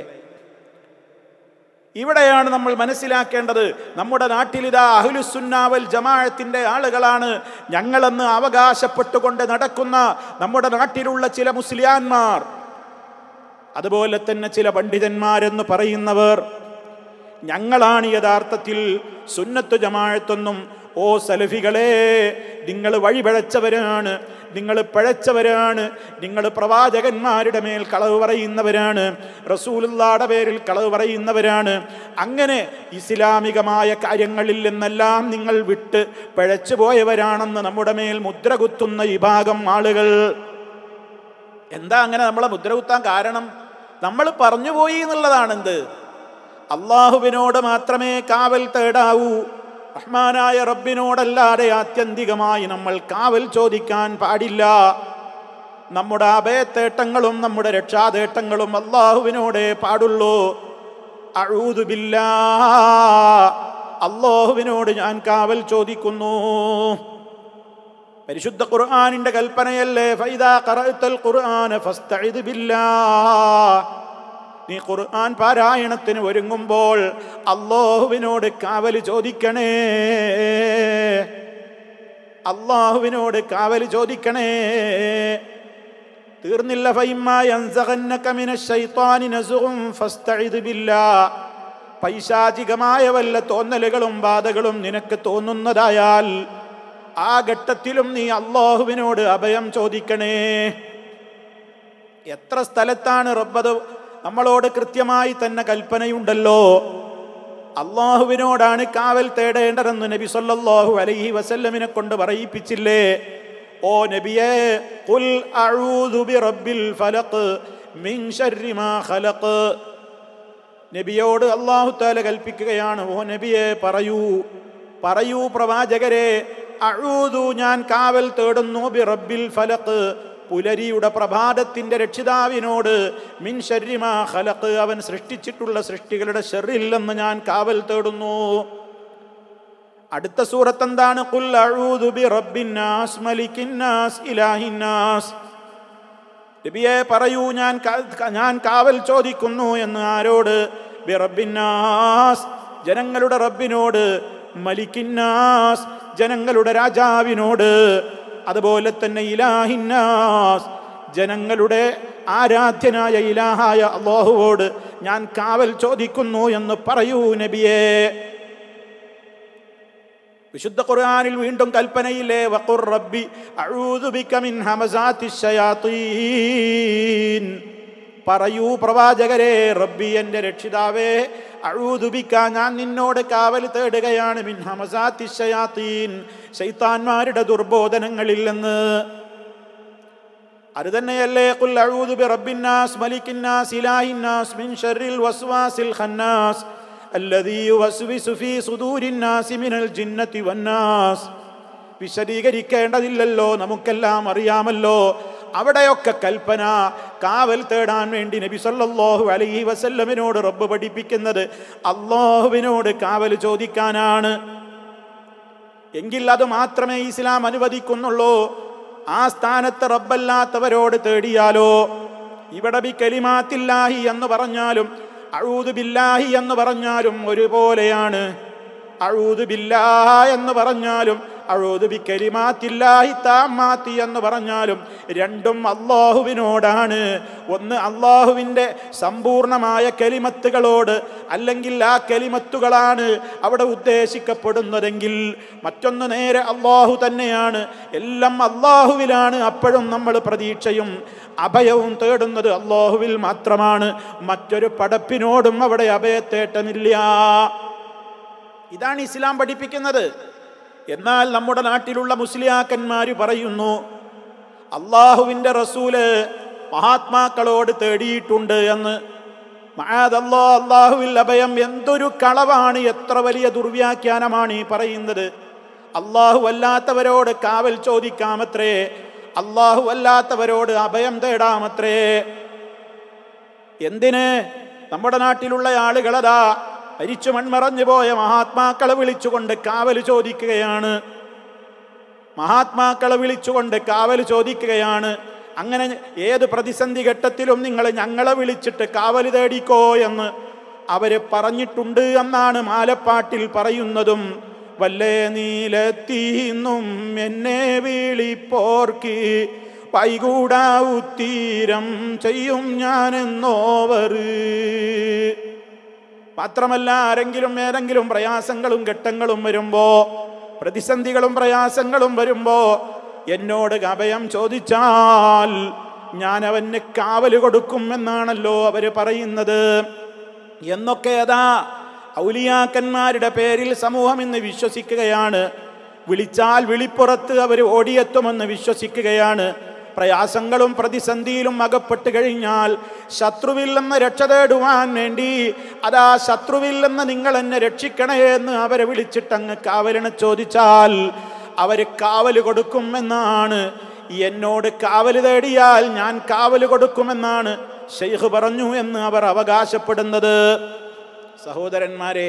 ഇവിടെയാണ് നമ്മൾ മനസ്സിലാക്കേണ്ടത് നമ്മുടെ നാട്ടിലിതാ അഹുലുസുന്നാവൽ ജമാഅത്തിൻ്റെ ആളുകളാണ് ഞങ്ങളെന്ന് അവകാശപ്പെട്ടുകൊണ്ട് നടക്കുന്ന നമ്മുടെ നാട്ടിലുള്ള ചില മുസ്ലിയാന്മാർ അതുപോലെ തന്നെ ചില പണ്ഡിതന്മാരെന്ന് പറയുന്നവർ ഞങ്ങളാണ് യഥാർത്ഥത്തിൽ സുന്നത്തു ജമാഴത്തൊന്നും ഓ സലഫികളെ നിങ്ങൾ വഴിപഴച്ചവരാണ് നിങ്ങൾ പഴച്ചവരാണ് നിങ്ങൾ പ്രവാചകന്മാരുടെ മേൽ കളവ് പറയുന്നവരാണ് റസൂലുള്ളാടെ പേരിൽ കളവ് പറയുന്നവരാണ് അങ്ങനെ ഇസ്ലാമികമായ കാര്യങ്ങളിൽ നിന്നെല്ലാം നിങ്ങൾ വിട്ട് പഴച്ചു പോയവരാണെന്ന് നമ്മുടെ മേൽ മുദ്ര കുത്തുന്ന ഈ ഭാഗം ആളുകൾ എന്താ അങ്ങനെ നമ്മളെ മുദ്ര കുത്താൻ കാരണം നമ്മൾ പറഞ്ഞുപോയി എന്നുള്ളതാണെന്ത് അള്ളാഹുവിനോട് മാത്രമേ കാവൽ തേടാവൂ റഹ്മാനായ റബ്ബിനോടല്ലാതെ ആത്യന്തികമായി നമ്മൾ കാവൽ ചോദിക്കാൻ പാടില്ല നമ്മുടെ അഭയത്തേട്ടങ്ങളും നമ്മുടെ രക്ഷാതേട്ടങ്ങളും അള്ളാഹുവിനോടെ പാടുള്ളൂ അഴൂതുബില്ല അള്ളാഹുവിനോട് ഞാൻ കാവൽ ചോദിക്കുന്നു പരിശുദ്ധ ഖുർആാനിന്റെ കൽപ്പനയല്ലേ ഫൈദാ ഖുർആന ഖുർആാന ബില്ലാ നീ ഖുർആൻ പാരായണത്തിന് ഒരുങ്ങുമ്പോൾ അള്ളാഹുവിനോട് കാവൽ ചോദിക്കണേ അള്ളാഹുവിനോട് കാവൽ ചോദിക്കണേ തീർന്നില്ല പൈശാചികമായ വല്ല തോന്നലുകളും ബാധകളും നിനക്ക് തോന്നുന്നതായാൽ ആ ഘട്ടത്തിലും നീ അള്ളാഹുവിനോട് അഭയം ചോദിക്കണേ എത്ര സ്ഥലത്താണ് റബ്ബത് നമ്മളോട് കൃത്യമായി തന്നെ കൽപ്പനയുണ്ടല്ലോ അള്ളാഹുവിനോടാണ് കാവൽ തേടേണ്ടതെന്ന് നബി സല്ലല്ലാഹു അലൈഹി വസല്ലമിനെ കൊണ്ട് പറയിപ്പിച്ചില്ലേ ഓ നബിയെ ഖുൽ അഊദു ഫലഖ് മിൻ ഖലഖ് നബിയോട് അള്ളാഹു താല കൽപ്പിക്കുകയാണ് ഓ നബിയെ പറയൂ പറയൂ പ്രവാചകരെ അഴൂതു ഞാൻ കാവൽ തേടുന്നു ബി റബ്ബിൽ ഫലഖ് പുലരിയുടെ പ്രഭാതത്തിൻ്റെ രക്ഷിതാവിനോട് മിൻ ശരിമാ ഹലക്ക് അവൻ സൃഷ്ടിച്ചിട്ടുള്ള സൃഷ്ടികളുടെ ഷെറില്ലെന്ന് ഞാൻ കാവൽ തേടുന്നു അടുത്ത സൂറത്ത് എന്താണ് നബിയെ പറയൂ ഞാൻ ഞാൻ കാവൽ ചോദിക്കുന്നു എന്ന് ആരോട് ബി റബ്ബിന്നാസ് ജനങ്ങളുടെ റബ്ബിനോട് മലിക്കിന്നാസ് ജനങ്ങളുടെ രാജാവിനോട് അതുപോലെ തന്നെ ഇലാഹിന്നാസ് ജനങ്ങളുടെ ആരാധ്യനായ ഇലാഹായ അള്ളാഹുവോട് ഞാൻ കാവൽ ചോദിക്കുന്നു എന്ന് പറയൂ നബിയേ വിശുദ്ധ ഖുർആാനിൽ വീണ്ടും കൽപ്പനയില്ലേ വഖുർ റബ്ബി അഊദു ബിക മിൻ ഹമസാത്തി ശയാത്തീൻ പറയൂ പ്രവാചകരെ റബ്ബി എൻ്റെ രക്ഷിതാവേ അഴൂതുബിക്ക ഞാൻ നിന്നോട് കാവൽ തേടുകയാണ് മിൻ ഹമസാത്തിശയാത്തീൻ ശൈത്താന്മാരുടെ ദുർബോധനങ്ങളിൽ നിന്ന് അത് തന്നെയല്ലേ കുൽ അഴൂതുബി റബ്ബിന്നാസ് മലിക്കിന്നാസ് ഇലാഹിന്നാസ് മിൻ ഷറിൽ വസ്വാസിൽ ഖന്നാസ് അല്ലദീ വസ്വിസു ഫീ സുദൂരിന്നാസി മിനൽ ജിന്നത്തി വന്നാസ് വിശദീകരിക്കേണ്ടതില്ലല്ലോ നമുക്കെല്ലാം അറിയാമല്ലോ അവിടെയൊക്കെ കൽപ്പന കാവൽ തേടാൻ വേണ്ടി നബി സല്ലല്ലാഹു അലൈഹി വസല്ലമിനോട് റബ്ബ് പഠിപ്പിക്കുന്നത് അള്ളാഹുവിനോട് കാവൽ ചോദിക്കാനാണ് എങ്കിൽ അത് മാത്രമേ ഇസ്ലാം അനുവദിക്കുന്നുള്ളൂ ആ സ്ഥാനത്ത് റബ്ബല്ലാത്തവരോട് തേടിയാലോ ഇവിടെ ബി കലിമാത്തില്ലാഹി എന്ന് പറഞ്ഞാലും അഴൂത് ബില്ലാഹി എന്ന് പറഞ്ഞാലും ഒരുപോലെയാണ് അഴൂത് ബില്ലാ എന്ന് പറഞ്ഞാലും അഴൂത് ബി കരിമാത്തില്ലാഹി താമാത്തി എന്ന് പറഞ്ഞാലും രണ്ടും അള്ളാഹുവിനോടാണ് ഒന്ന് അള്ളാഹുവിൻ്റെ സമ്പൂർണമായ കലിമത്തുകളോട് അല്ലെങ്കിൽ ആ കലിമത്തുകളാണ് അവിടെ ഉദ്ദേശിക്കപ്പെടുന്നതെങ്കിൽ മറ്റൊന്ന് നേരെ അള്ളാഹു തന്നെയാണ് എല്ലാം അള്ളാഹുവിലാണ് അപ്പോഴും നമ്മൾ പ്രതീക്ഷയും അഭയവും തേടുന്നത് അള്ളാഹുവിൽ മാത്രമാണ് മറ്റൊരു പടപ്പിനോടും അവിടെ അഭയത്തേട്ടമില്ല ഇതാണ് ഇസ്ലാം പഠിപ്പിക്കുന്നത് എന്നാൽ നമ്മുടെ നാട്ടിലുള്ള മുസ്ലിയാക്കന്മാർ പറയുന്നു അള്ളാഹുവിൻ്റെ റസൂല് മഹാത്മാക്കളോട് തേടിയിട്ടുണ്ട് എന്ന് മഹാദല്ലോ അള്ളാഹുവിൽ അഭയം എന്തൊരു കളവാണ് എത്ര വലിയ ദുർവ്യാഖ്യാനമാണ് ഈ പറയുന്നത് അള്ളാഹു അല്ലാത്തവരോട് കാവൽ ചോദിക്കാമത്രേ അള്ളാഹു അല്ലാത്തവരോട് അഭയം തേടാമത്രേ എന്തിന് നമ്മുടെ നാട്ടിലുള്ള ആളുകളതാ മരിച്ചു മൺമറഞ്ഞു പോയ മഹാത്മാക്കളെ വിളിച്ചുകൊണ്ട് കാവൽ ചോദിക്കുകയാണ് മഹാത്മാക്കളെ വിളിച്ചുകൊണ്ട് കാവൽ ചോദിക്കുകയാണ് അങ്ങനെ ഏത് പ്രതിസന്ധി ഘട്ടത്തിലും നിങ്ങൾ ഞങ്ങളെ വിളിച്ചിട്ട് കാവൽ തേടിക്കോ എന്ന് അവർ പറഞ്ഞിട്ടുണ്ട് എന്നാണ് മാലപ്പാട്ടിൽ പറയുന്നതും വല്ലേ നീലത്തീന്നും എന്നെ വിളിപ്പോർക്ക് പൈകൂടാവുത്തീരം ചെയ്യും ഞാനെന്നോവർ മാത്രമല്ല ആരെങ്കിലും ഏതെങ്കിലും പ്രയാസങ്ങളും ഘട്ടങ്ങളും വരുമ്പോൾ പ്രതിസന്ധികളും പ്രയാസങ്ങളും വരുമ്പോൾ എന്നോട് അഭയം ചോദിച്ചാൽ ഞാൻ അവന് കാവൽ കൊടുക്കും എന്നാണല്ലോ അവര് പറയുന്നത് എന്നൊക്കെ അതാ ഔലിയാക്കന്മാരുടെ പേരിൽ സമൂഹം ഇന്ന് വിശ്വസിക്കുകയാണ് വിളിച്ചാൽ വിളിപ്പുറത്ത് അവർ ഓടിയെത്തുമെന്ന് വിശ്വസിക്കുകയാണ് പ്രയാസങ്ങളും പ്രതിസന്ധിയിലും അകപ്പെട്ട് കഴിഞ്ഞാൽ ശത്രുവിൽ നിന്ന് രക്ഷ തേടുവാൻ വേണ്ടി അതാ ശത്രുവിൽ നിന്ന് നിങ്ങൾ എന്നെ രക്ഷിക്കണേ എന്ന് അവരെ വിളിച്ചിട്ടങ്ങ് കാവലിന് ചോദിച്ചാൽ അവർ കാവൽ കൊടുക്കുമെന്നാണ് എന്നോട് കാവൽ തേടിയാൽ ഞാൻ കാവൽ കൊടുക്കുമെന്നാണ് ഷെയ്ഖ് പറഞ്ഞു എന്ന് അവർ അവകാശപ്പെടുന്നത് സഹോദരന്മാരെ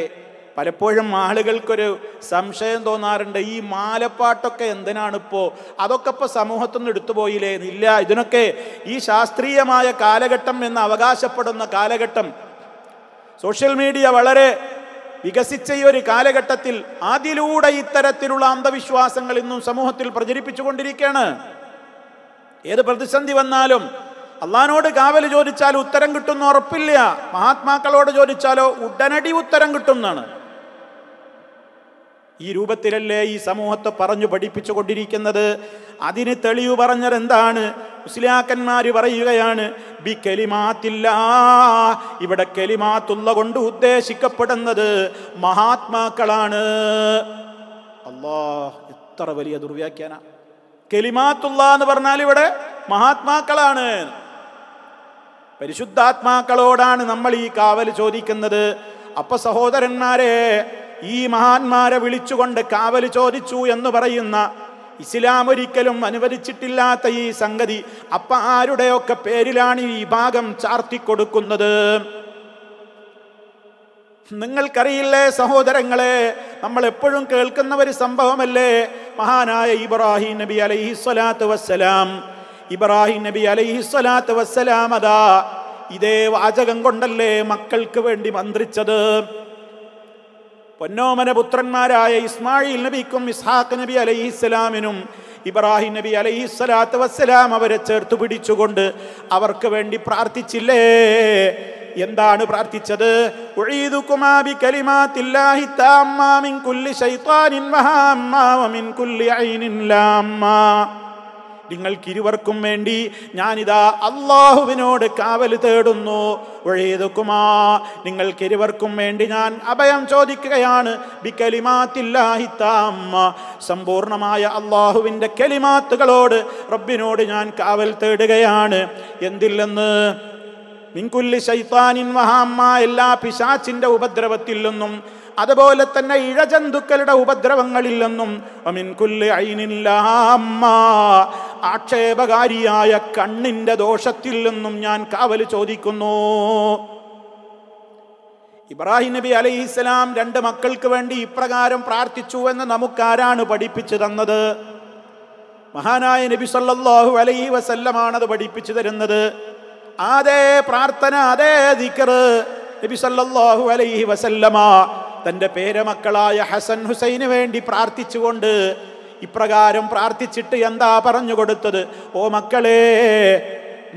പലപ്പോഴും ആളുകൾക്കൊരു സംശയം തോന്നാറുണ്ട് ഈ മാലപ്പാട്ടൊക്കെ എന്തിനാണിപ്പോൾ അതൊക്കെ ഇപ്പോൾ സമൂഹത്തുനിന്ന് എടുത്തുപോയില്ലേ ഇല്ല ഇതിനൊക്കെ ഈ ശാസ്ത്രീയമായ കാലഘട്ടം എന്ന് അവകാശപ്പെടുന്ന കാലഘട്ടം സോഷ്യൽ മീഡിയ വളരെ വികസിച്ച ഈ ഒരു കാലഘട്ടത്തിൽ അതിലൂടെ ഇത്തരത്തിലുള്ള അന്ധവിശ്വാസങ്ങൾ ഇന്നും സമൂഹത്തിൽ പ്രചരിപ്പിച്ചു കൊണ്ടിരിക്കുകയാണ് ഏത് പ്രതിസന്ധി വന്നാലും അള്ളഹാനോട് കാവൽ ചോദിച്ചാൽ ഉത്തരം കിട്ടുന്ന ഉറപ്പില്ല മഹാത്മാക്കളോട് ചോദിച്ചാലോ ഉടനടി ഉത്തരം കിട്ടുന്നതാണ് ഈ രൂപത്തിലല്ലേ ഈ സമൂഹത്തെ പറഞ്ഞു പഠിപ്പിച്ചു കൊണ്ടിരിക്കുന്നത് അതിന് തെളിവ് പറഞ്ഞതെന്താണ് മുസ്ലിയാക്കന്മാർ പറയുകയാണ് ബി കലിമാത്തില്ല ഇവിടെ കലിമാത്തുള്ള കൊണ്ട് ഉദ്ദേശിക്കപ്പെടുന്നത് മഹാത്മാക്കളാണ് അള്ളാ എത്ര വലിയ ദുർവ്യാഖ്യാന കലിമാത്തുള്ള എന്ന് പറഞ്ഞാൽ ഇവിടെ മഹാത്മാക്കളാണ് പരിശുദ്ധാത്മാക്കളോടാണ് നമ്മൾ ഈ കാവൽ ചോദിക്കുന്നത് അപ്പൊ സഹോദരന്മാരെ ഈ മഹാന്മാരെ വിളിച്ചുകൊണ്ട് കാവൽ ചോദിച്ചു എന്ന് പറയുന്ന ഇസ്ലാം ഒരിക്കലും അനുവദിച്ചിട്ടില്ലാത്ത ഈ സംഗതി അപ്പ ആരുടെയൊക്കെ പേരിലാണ് ഈ ഭാഗം ചാർത്തിക്കൊടുക്കുന്നത് നിങ്ങൾക്കറിയില്ലേ സഹോദരങ്ങളെ നമ്മൾ എപ്പോഴും കേൾക്കുന്ന ഒരു സംഭവമല്ലേ മഹാനായ ഇബ്രാഹിം നബി അലൈഹി സ്വലാത്തു വസ്സലാം ഇബ്രാഹിം നബി അലൈഹി സ്വലാത്തു വസ്സലാം അതാ ഇതേ വാചകം കൊണ്ടല്ലേ മക്കൾക്ക് വേണ്ടി മന്ത്രിച്ചത് പൊന്നോമന പുത്രന്മാരായ ഇസ്മായിൽ നബിക്കും ഇസ്ഹാഖ് നബി അലൈഹിസ്സലാമിനും ഇബ്രാഹിം നബി അലൈഹിസ്സലാത്ത് വസ്സലാം അവരെ ചേർത്ത് പിടിച്ചുകൊണ്ട് അവർക്ക് വേണ്ടി പ്രാർത്ഥിച്ചില്ലേ എന്താണ് പ്രാർത്ഥിച്ചത് കുല്ലി ശൈത്വാനിൻ കുല്ലി ഐനിൻ ലാമ്മ നിങ്ങൾക്കിരുവർക്കും വേണ്ടി ഞാനിതാ അള്ളാഹുവിനോട് കാവൽ തേടുന്നു ഒഴേതുക്കുമാ നിങ്ങൾക്കിരുവർക്കും വേണ്ടി ഞാൻ അഭയം ചോദിക്കുകയാണ് സമ്പൂർണമായ അള്ളാഹുവിൻ്റെ കെലിമാത്തുകളോട് റബ്ബിനോട് ഞാൻ കാവൽ തേടുകയാണ് എന്തില്ലെന്ന് മിൻകുല്ലി ശൈത്താനിൻ മഹാമ്മ എല്ലാ പിശാച്ചിൻ്റെ ഉപദ്രവത്തിൽ നിന്നും അതുപോലെ തന്നെ ഇഴജന്തുക്കളുടെ ഉപദ്രവങ്ങളിൽ നിന്നും ആക്ഷേപകാരിയായ കണ്ണിന്റെ ദോഷത്തിൽ നിന്നും ഞാൻ കാവൽ ചോദിക്കുന്നു ഇബ്രാഹിം നബി അലൈഹിസ്സലാം രണ്ട് മക്കൾക്ക് വേണ്ടി ഇപ്രകാരം പ്രാർത്ഥിച്ചു എന്ന് നമുക്കാരാണ് പഠിപ്പിച്ചു തന്നത് മഹാനായ നബി സല്ലല്ലാഹു അലൈഹി വസല്ലമാണത് പഠിപ്പിച്ചു തരുന്നത് അതേ പ്രാർത്ഥന അതേ ദിക്കറ് നബി സല്ലല്ലാഹു അലൈഹി വസല്ലമ തൻ്റെ പേരമക്കളായ ഹസൻ ഹുസൈന് വേണ്ടി പ്രാർത്ഥിച്ചുകൊണ്ട് ഇപ്രകാരം പ്രാർത്ഥിച്ചിട്ട് എന്താ പറഞ്ഞു കൊടുത്തത് ഓ മക്കളെ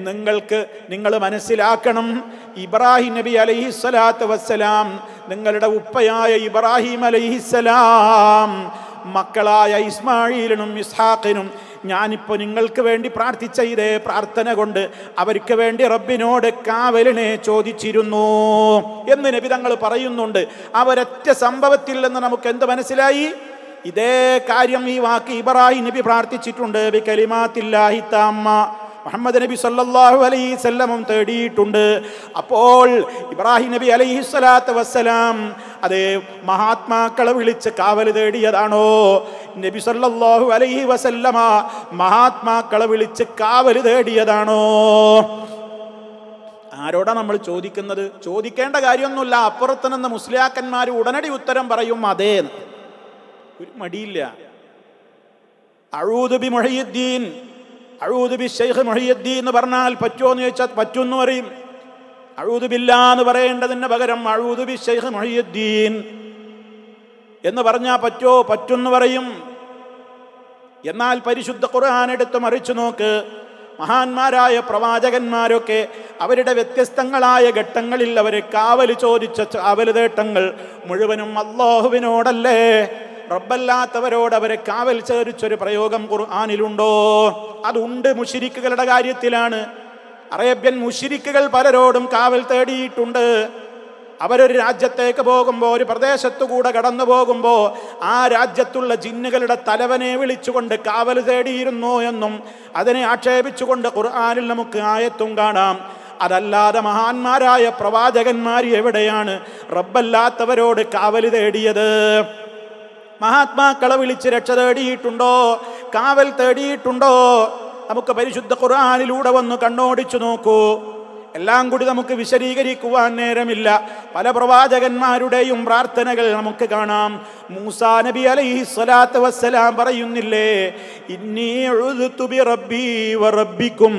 നിങ്ങൾക്ക് നിങ്ങൾ മനസ്സിലാക്കണം ഇബ്രാഹിം നബി അലൈഹിസ്സലാത്ത് വസ്സലാം നിങ്ങളുടെ ഉപ്പയായ ഇബ്രാഹിം അലൈഹിസ്സലാം മക്കളായ ഇസ്മായിലിനും ഇസ്ഹാഖിനും ഞാനിപ്പോൾ നിങ്ങൾക്ക് വേണ്ടി പ്രാർത്ഥിച്ച ഇതേ പ്രാർത്ഥന കൊണ്ട് അവർക്ക് വേണ്ടി റബ്ബിനോട് കാവലിനെ ചോദിച്ചിരുന്നു എന്ന് നബി തങ്ങൾ പറയുന്നുണ്ട് അവരൊറ്റ സംഭവത്തിൽ നിന്ന് നമുക്ക് എന്ത് മനസ്സിലായി ഇതേ കാര്യം ഈ വാക്ക് ഇബറായി നബി പ്രാർത്ഥിച്ചിട്ടുണ്ട് ബി കലിമാത്തില്ലാഹി താമ്മ മുഹമ്മദ് നബി സല്ലാഹു അലൈസല്ലമും തേടിയിട്ടുണ്ട് അപ്പോൾ ഇബ്രാഹിം നബി അലൈഹിസ്വലാത്ത് വസ്സലാം അത് മഹാത്മാക്കളെ വിളിച്ച് കാവൽ തേടിയതാണോ നബി സല്ലാഹു അലൈഹി വസല്ലമ മഹാത്മാക്കളെ വിളിച്ച് കാവൽ തേടിയതാണോ ആരോടാ നമ്മൾ ചോദിക്കുന്നത് ചോദിക്കേണ്ട കാര്യമൊന്നുമില്ല അപ്പുറത്ത് നിന്ന് മുസ്ലിയാക്കന്മാർ ഉടനടി ഉത്തരം പറയും അതേ ഒരു മടിയില്ല അഴൂദ് ബി മൊഹീദ്ദീൻ ബി ഷെയ്ഖ് മൊഹിയദ്ദീൻ എന്ന് പറഞ്ഞാൽ പറ്റുമോ എന്ന് ചോദിച്ചാൽ പറ്റുമെന്ന് പറയും അഴൂദുബില്ല എന്ന് പറയേണ്ടതിന് പകരം ബി ഷെയ്ഖ് മൊഹിയദ്ദീൻ എന്ന് പറഞ്ഞാൽ പറ്റുമോ പറ്റുമെന്ന് പറയും എന്നാൽ പരിശുദ്ധ ഖുർആൻ എടുത്ത് മറിച്ചു നോക്ക് മഹാന്മാരായ പ്രവാചകന്മാരൊക്കെ അവരുടെ വ്യത്യസ്തങ്ങളായ ഘട്ടങ്ങളിൽ അവരെ കാവൽ ചോദിച്ച കാവൽ തേട്ടങ്ങൾ മുഴുവനും അള്ളാഹുവിനോടല്ലേ റബ്ബല്ലാത്തവരോട് അവരെ കാവൽ ചേരിച്ചൊരു പ്രയോഗം ഖുർആാനിലുണ്ടോ അതുണ്ട് മുഷിരിക്കുകളുടെ കാര്യത്തിലാണ് അറേബ്യൻ മുഷിരിക്കുകൾ പലരോടും കാവൽ തേടിയിട്ടുണ്ട് അവരൊരു രാജ്യത്തേക്ക് പോകുമ്പോൾ ഒരു പ്രദേശത്തുകൂടെ കടന്നു പോകുമ്പോൾ ആ രാജ്യത്തുള്ള ജിന്നുകളുടെ തലവനെ വിളിച്ചുകൊണ്ട് കാവൽ തേടിയിരുന്നു എന്നും അതിനെ ആക്ഷേപിച്ചുകൊണ്ട് ഖുർആാനിൽ നമുക്ക് ആയത്തും കാണാം അതല്ലാതെ മഹാന്മാരായ പ്രവാചകന്മാർ എവിടെയാണ് റബ്ബല്ലാത്തവരോട് കാവൽ തേടിയത് മഹാത്മാക്കളെ വിളിച്ച് രക്ഷ തേടിയിട്ടുണ്ടോ കാവൽ തേടിയിട്ടുണ്ടോ നമുക്ക് പരിശുദ്ധ ഖുർആാനിലൂടെ വന്ന് കണ്ണോടിച്ചു നോക്കൂ എല്ലാം കൂടി നമുക്ക് വിശദീകരിക്കുവാൻ നേരമില്ല പല പ്രവാചകന്മാരുടെയും പ്രാർത്ഥനകൾ നമുക്ക് കാണാം മൂസാ നബി അലൈഹി സ്വലാത്ത് വസ്സലാം പറയുന്നില്ലേ ഇന്നീ റബ്ബി റബ്ബിക്കും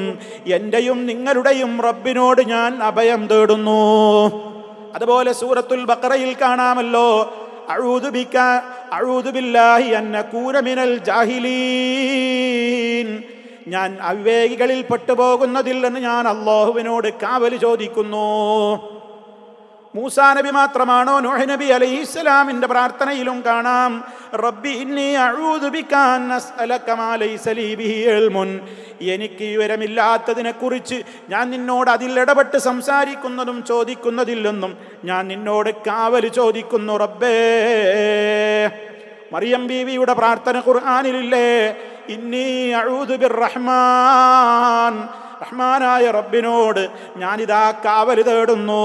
എൻ്റെയും നിങ്ങളുടെയും റബ്ബിനോട് ഞാൻ അഭയം തേടുന്നു അതുപോലെ സൂറത്തുൽ ബക്കറയിൽ കാണാമല്ലോ അഴൂതു ബിക്ക അഴൂതു ബില്ലാഹി അന്ന കൂരമിനൽ ജാഹിലീൻ ഞാൻ അവിവേകികളിൽ പെട്ടുപോകുന്നതിൽ നിന്ന് ഞാൻ അള്ളാഹുവിനോട് കാവൽ ചോദിക്കുന്നു മൂസാ നബി മാത്രമാണോ നോഹ് നബി അലൈഹി ഇസ്ലാമിൻ്റെ പ്രാർത്ഥനയിലും കാണാം റബ്ബി ഇന്നി എനിക്ക് വിവരമില്ലാത്തതിനെക്കുറിച്ച് ഞാൻ നിന്നോട് അതിൽ ഇടപെട്ട് സംസാരിക്കുന്നതും ചോദിക്കുന്നതില്ലെന്നും ഞാൻ നിന്നോട് കാവൽ ചോദിക്കുന്നു റബ്ബേ മറിയം ബീവിയുടെ പ്രാർത്ഥന ഖുർആാനിലില്ലേ ഇന്നി അഴൂദ് ബിർ റഹ്മാൻ റഹ്മാനായ റബ്ബിനോട് ഞാനിതാ കാവൽ തേടുന്നു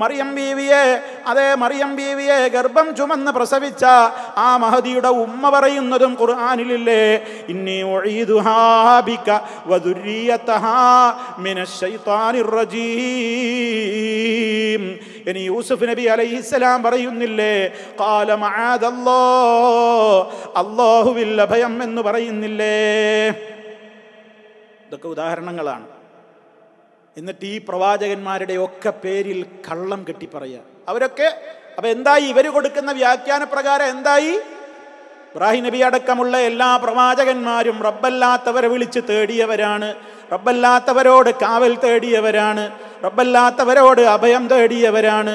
മറിയം ബീവിയെ അതെ മറിയം ബീവിയെ ഗർഭം ചുമന്ന് പ്രസവിച്ച ആ മഹതിയുടെ ഉമ്മ പറയുന്നതും ഖുർആാനിലില്ലേ ഇന്നി ഒഴിതുഹാബിക്ക ഇനി യൂസുഫ് നബി അലൈഹിസ്സലാം പറയുന്നില്ലേ കാലം അള്ളാഹുവിൽ ഭയം എന്ന് പറയുന്നില്ലേ ഇതൊക്കെ ഉദാഹരണങ്ങളാണ് എന്നിട്ട് ഈ പ്രവാചകന്മാരുടെ ഒക്കെ പേരിൽ കള്ളം കെട്ടിപ്പറയുക അവരൊക്കെ അപ്പൊ എന്തായി ഇവർ കൊടുക്കുന്ന വ്യാഖ്യാനപ്രകാരം എന്തായി ഇബ്രാഹിം നബി അടക്കമുള്ള എല്ലാ പ്രവാചകന്മാരും റബ്ബല്ലാത്തവരെ വിളിച്ച് തേടിയവരാണ് റബ്ബല്ലാത്തവരോട് കാവൽ തേടിയവരാണ് റബ്ബല്ലാത്തവരോട് അഭയം തേടിയവരാണ്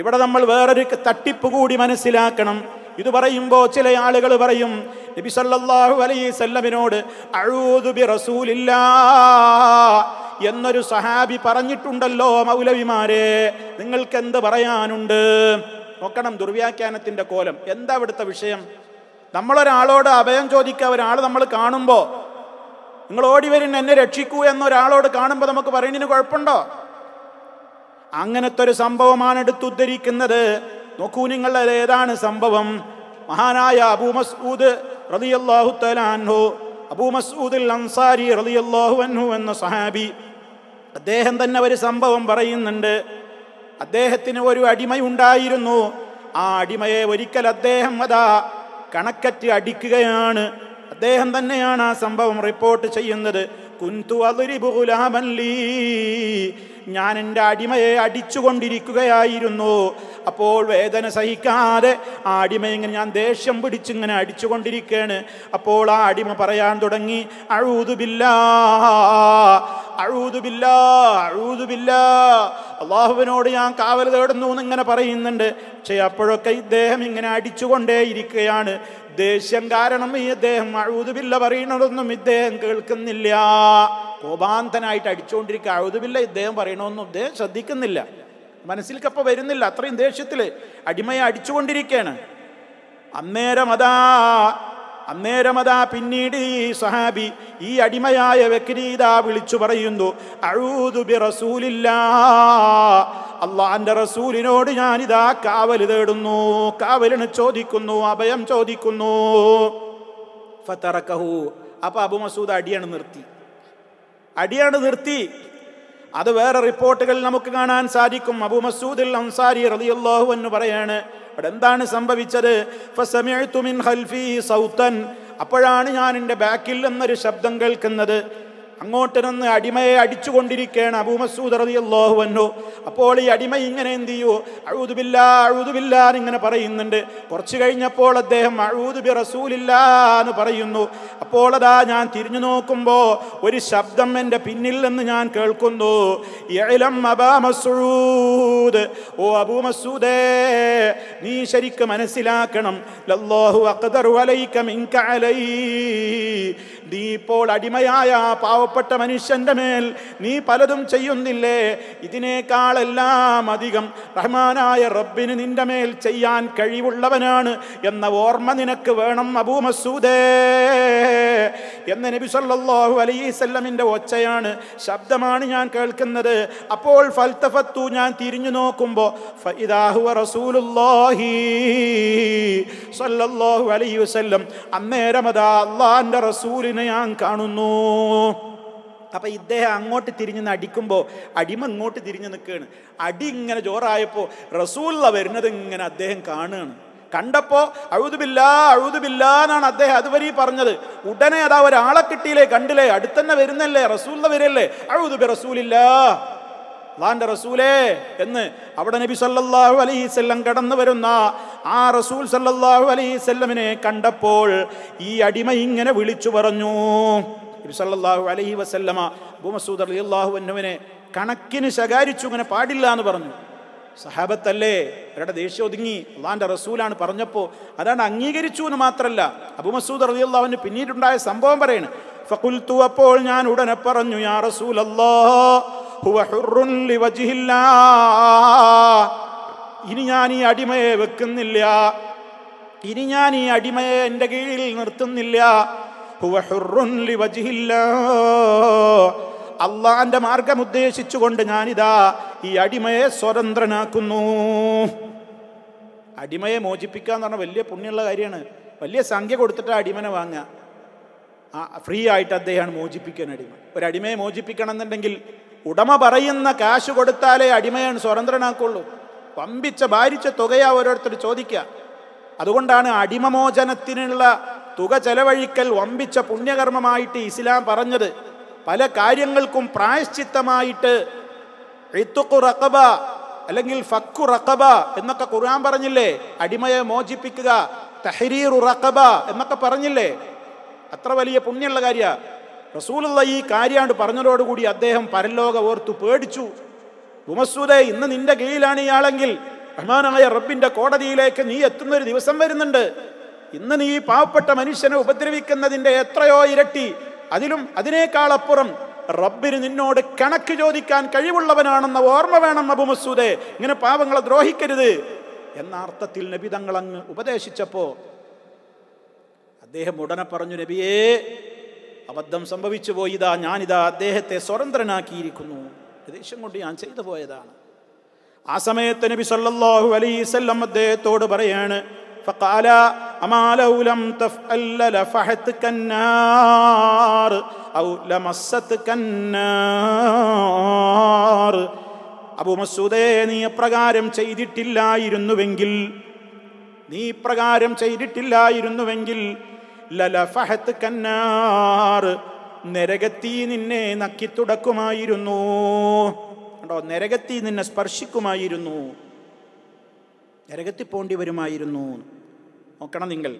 ഇവിടെ നമ്മൾ വേറൊരു തട്ടിപ്പ് കൂടി മനസ്സിലാക്കണം ഇത് പറയുമ്പോൾ ചില ആളുകൾ പറയും നബി സല്ലല്ലാഹു അലൈഹി സല്ലമിനോട് അഊദു ബി റസൂലില്ലാ എന്നൊരു സഹാബി പറഞ്ഞിട്ടുണ്ടല്ലോ മൗലവിമാരെ നിങ്ങൾക്ക് എന്ത് പറയാനുണ്ട് നോക്കണം ദുർവ്യാഖ്യാനത്തിന്റെ കോലം എന്താ ഇവിടുത്തെ വിഷയം നമ്മളൊരാളോട് അഭയം ചോദിക്കുക ഒരാൾ നമ്മൾ കാണുമ്പോൾ നിങ്ങൾ ഓടി വരും എന്നെ രക്ഷിക്കൂ എന്നൊരാളോട് കാണുമ്പോൾ നമുക്ക് പറയുന്നതിന് കുഴപ്പമുണ്ടോ അങ്ങനത്തെ ഒരു സംഭവമാണ് എടുത്തുദ്ധരിക്കുന്നത് നോക്കൂ നിങ്ങൾ ഏതാണ് സംഭവം മഹാനായ അബൂ മസ്ഊദ് റളിയല്ലാഹു തലാൻഹു അബൂ മസ്ഊദുൽ അൻസാരി റളിയല്ലാഹു അൻഹു എന്ന സഹാബി അദ്ദേഹം തന്നെ ഒരു സംഭവം പറയുന്നുണ്ട് അദ്ദേഹത്തിന് ഒരു അടിമയുണ്ടായിരുന്നു ആ അടിമയെ ഒരിക്കൽ അദ്ദേഹം അതാ കണക്കറ്റ് അടിക്കുകയാണ് അദ്ദേഹം തന്നെയാണ് ആ സംഭവം റിപ്പോർട്ട് ചെയ്യുന്നത് കുന്തു അതിരി ഞാൻ എൻ്റെ അടിമയെ അടിച്ചുകൊണ്ടിരിക്കുകയായിരുന്നു അപ്പോൾ വേദന സഹിക്കാതെ ആ അടിമ ഇങ്ങനെ ഞാൻ ദേഷ്യം പിടിച്ചിങ്ങനെ അടിച്ചുകൊണ്ടിരിക്കുകയാണ് അപ്പോൾ ആ അടിമ പറയാൻ തുടങ്ങി അഴൂതുബില്ലാ അഴൂതുബില്ല അഴൂതുബില്ല അള്ളാഹുവിനോട് ഞാൻ കാവൽ തേടുന്നു എന്നിങ്ങനെ പറയുന്നുണ്ട് പക്ഷേ അപ്പോഴൊക്കെ ഇദ്ദേഹം ഇങ്ങനെ അടിച്ചുകൊണ്ടേ ഇരിക്കുകയാണ് ദേഷ്യം കാരണം ഈ അദ്ദേഹം അഴുതുബില്ല പറയണതൊന്നും ഇദ്ദേഹം കേൾക്കുന്നില്ല കോപാന്തനായിട്ട് അടിച്ചുകൊണ്ടിരിക്കുക അഴുതുബില്ല ഇദ്ദേഹം പറയണമെന്നും ഇദ്ദേഹം ശ്രദ്ധിക്കുന്നില്ല മനസ്സിൽക്കപ്പോൾ വരുന്നില്ല അത്രയും ദേഷ്യത്തിൽ അടിമയെ അടിച്ചുകൊണ്ടിരിക്കുകയാണ് അന്നേരം അതാ അന്നേരമതാ പിന്നീട് ഈ സഹാബി ഈ അടിമയായ വ്യക്തിത വിളിച്ചു പറയുന്നു അഴൂതുബി റസൂലില്ല അള്ളാന്റെ റസൂലിനോട് ഞാനിതാ കാവൽ തേടുന്നു കാവലിന് ചോദിക്കുന്നു അഭയം ചോദിക്കുന്നു അപ്പൊ അബു മസൂദ് അടിയാണ് നിർത്തി അടിയാണ് നിർത്തി അത് വേറെ റിപ്പോർട്ടുകളിൽ നമുക്ക് കാണാൻ സാധിക്കും അബു മസൂദ് അൻസാരി റളിയല്ലാഹു എന്ന് പറയാണ് അവിടെ എന്താണ് സംഭവിച്ചത് മിൻ സൗതൻ അപ്പോഴാണ് ഞാൻ എൻ്റെ ബാക്കിൽ എന്നൊരു ശബ്ദം കേൾക്കുന്നത് അങ്ങോട്ട് അടിമയെ അടിച്ചുകൊണ്ടിരിക്കുകയാണ് അബൂ മസൂദ് റളിയല്ലാഹു അൻഹു അപ്പോൾ ഈ അടിമ ഇങ്ങനെ എന്ത് ചെയ്യൂ അഴുതുബില്ല അഴുതുബില്ല ഇങ്ങനെ പറയുന്നുണ്ട് കുറച്ചു കഴിഞ്ഞപ്പോൾ അദ്ദേഹം അഴുതുബി റസൂലില്ല എന്ന് പറയുന്നു അപ്പോൾ അതാ ഞാൻ തിരിഞ്ഞു നോക്കുമ്പോൾ ഒരു ശബ്ദം എൻ്റെ പിന്നിൽ നിന്ന് ഞാൻ കേൾക്കുന്നു മസൂദ് ഓ അബൂ മസൂദേ നീ ശരിക്ക് മനസ്സിലാക്കണം ലല്ലാഹു അഖദറു അലൈക മിൻക അലൈ നീ ഇപ്പോൾ അടിമയായ പാവ പാവപ്പെട്ട മനുഷ്യൻ്റെ മേൽ നീ പലതും ചെയ്യുന്നില്ലേ ഇതിനേക്കാളെല്ലാം അധികം റഹ്മാനായ റബ്ബിന് നിന്റെ മേൽ ചെയ്യാൻ കഴിവുള്ളവനാണ് എന്ന ഓർമ്മ നിനക്ക് വേണം അബൂ മസൂദേ എന്ന് നബി സല്ലാഹു അലൈസല്ലമിൻ്റെ ഒച്ചയാണ് ശബ്ദമാണ് ഞാൻ കേൾക്കുന്നത് അപ്പോൾ ഫൽത്തഫത്തു ഞാൻ തിരിഞ്ഞു നോക്കുമ്പോൾ ഫഇദാഹുവ റസൂലുല്ലാഹി സല്ലല്ലാഹു അലൈഹി വസല്ലം റസൂലിനെ ഞാൻ കാണുന്നു അപ്പം ഇദ്ദേഹം അങ്ങോട്ട് തിരിഞ്ഞ് അടിക്കുമ്പോൾ അടിമ ഇങ്ങോട്ട് തിരിഞ്ഞ് നിൽക്കുകയാണ് അടി ഇങ്ങനെ ജോറായപ്പോൾ റസൂല്ല വരുന്നത് ഇങ്ങനെ അദ്ദേഹം കാണുകയാണ് കണ്ടപ്പോൾ അഴുതുമില്ല അഴുതുമില്ല എന്നാണ് അദ്ദേഹം അതുവരെ പറഞ്ഞത് ഉടനെ അതാ ഒരാളെ കിട്ടിയില്ലേ കണ്ടില്ലേ അടുത്തന്നെ വരുന്നല്ലേ റസൂലിൽ വരല്ലേ അഴുതുബി റസൂലില്ല അള്ളാന്റെ റസൂലേ എന്ന് അവിടെ നബി സല്ലല്ലാഹു അലൈസ്വല്ലം കടന്നു വരുന്ന ആ റസൂൽ സല്ലല്ലാഹു അലൈസ്വല്ലമിനെ കണ്ടപ്പോൾ ഈ അടിമ ഇങ്ങനെ വിളിച്ചു പറഞ്ഞു നബിസല്ലാഹു അലഹി വസല്ലമ അബുമസൂദ് അലി അള്ളാഹു അന്നുവിനെ കണക്കിന് ശകാരിച്ചു ഇങ്ങനെ പാടില്ല എന്ന് പറഞ്ഞു സഹാബത്തല്ലേ അവരുടെ ദേഷ്യം ഒതുങ്ങി അള്ളാഹാൻ്റെ റസൂലാണ് പറഞ്ഞപ്പോൾ അതാണ് അംഗീകരിച്ചു എന്ന് മാത്രമല്ല അബുമസൂദ് അലി അള്ളാഹുവിന് പിന്നീടുണ്ടായ സംഭവം പറയണ് ഫുൽത്തു അപ്പോൾ ഞാൻ ഉടനെ പറഞ്ഞു യാ റസൂലല്ലോ ഇനി ഞാൻ ഈ അടിമയെ വെക്കുന്നില്ല ഇനി ഞാൻ ഈ അടിമയെ എൻ്റെ കീഴിൽ നിർത്തുന്നില്ല അള്ളാന്റെ മാർഗം ഉദ്ദേശിച്ചുകൊണ്ട് ഞാനിതാ ഈ അടിമയെ സ്വതന്ത്രനാക്കുന്നു അടിമയെ മോചിപ്പിക്കുക എന്ന് പറഞ്ഞാൽ വലിയ പുണ്യമുള്ള കാര്യമാണ് വലിയ സംഖ്യ കൊടുത്തിട്ട് അടിമനെ വാങ്ങുക ആ ഫ്രീ ആയിട്ട് അദ്ദേഹമാണ് മോചിപ്പിക്കാൻ അടിമ ഒരു അടിമയെ മോചിപ്പിക്കണം എന്നുണ്ടെങ്കിൽ ഉടമ പറയുന്ന കാശ് കൊടുത്താലേ അടിമയാണ് സ്വതന്ത്രനാക്കുള്ളൂ പമ്പിച്ച ഭാരിച്ച തുകയാ ഓരോരുത്തർ ചോദിക്കുക അതുകൊണ്ടാണ് അടിമമോചനത്തിനുള്ള തുക ചെലവഴിക്കൽ വമ്പിച്ച പുണ്യകർമ്മമായിട്ട് ഇസ്ലാം പറഞ്ഞത് പല കാര്യങ്ങൾക്കും പ്രായശ്ചിത്തമായിട്ട് ഇത്തുക്കു റക്കബ അല്ലെങ്കിൽ ഫക്കു റക്കബ എന്നൊക്കെ ഖുർആൻ പറഞ്ഞില്ലേ അടിമയെ മോചിപ്പിക്കുക തഹരീറു റക്കബ എന്നൊക്കെ പറഞ്ഞില്ലേ അത്ര വലിയ പുണ്യമുള്ള കാര്യ റസൂലുള്ള ഈ കാര്യാണ്ട് പറഞ്ഞതോടുകൂടി അദ്ദേഹം പരലോക ഓർത്തു പേടിച്ചു ഉമസൂദെ ഇന്ന് നിന്റെ കീഴിലാണ് ഇയാളെങ്കിൽ റഹ്മാനായ റബ്ബിന്റെ കോടതിയിലേക്ക് നീ എത്തുന്നൊരു ദിവസം വരുന്നുണ്ട് ഇന്ന് നീ പാവപ്പെട്ട മനുഷ്യനെ ഉപദ്രവിക്കുന്നതിൻ്റെ എത്രയോ ഇരട്ടി അതിലും അതിനേക്കാളപ്പുറം റബ്ബിന് നിന്നോട് കണക്ക് ചോദിക്കാൻ കഴിവുള്ളവനാണെന്ന ഓർമ്മ വേണം അബു മസൂദെ ഇങ്ങനെ പാവങ്ങളെ ദ്രോഹിക്കരുത് എന്ന അർത്ഥത്തിൽ നബി തങ്ങൾ അങ്ങ് ഉപദേശിച്ചപ്പോൾ അദ്ദേഹം ഉടനെ പറഞ്ഞു നബിയേ അബദ്ധം സംഭവിച്ചു പോയിതാ ഞാനിതാ അദ്ദേഹത്തെ സ്വതന്ത്രനാക്കിയിരിക്കുന്നു ദേഷ്യം കൊണ്ട് ഞാൻ ചെയ്തു പോയതാണ് ആ സമയത്ത് നബി സല്ലാഹു അലൈസല്ലം അദ്ദേഹത്തോട് പറയാണ് أما لو لم تفعل لفحتك النار أو لمستك النار അബൂ മസൂദേ നീ പ്രകാരം ചെയ്തിട്ടില്ലായിരുന്നുവെങ്കിൽ നീ പ്രകാരം ചെയ്തിട്ടില്ലായിരുന്നുവെങ്കിൽ ലലഫഹത്ത് കന്നാർ നരകത്തി നിന്നെ നക്കിത്തുടക്കുമായിരുന്നു കണ്ടോ നരകത്തി നിന്നെ സ്പർശിക്കുമായിരുന്നു നരകത്തി പോണ്ടി വരുമായിരുന്നു നോക്കണം നിങ്ങൾ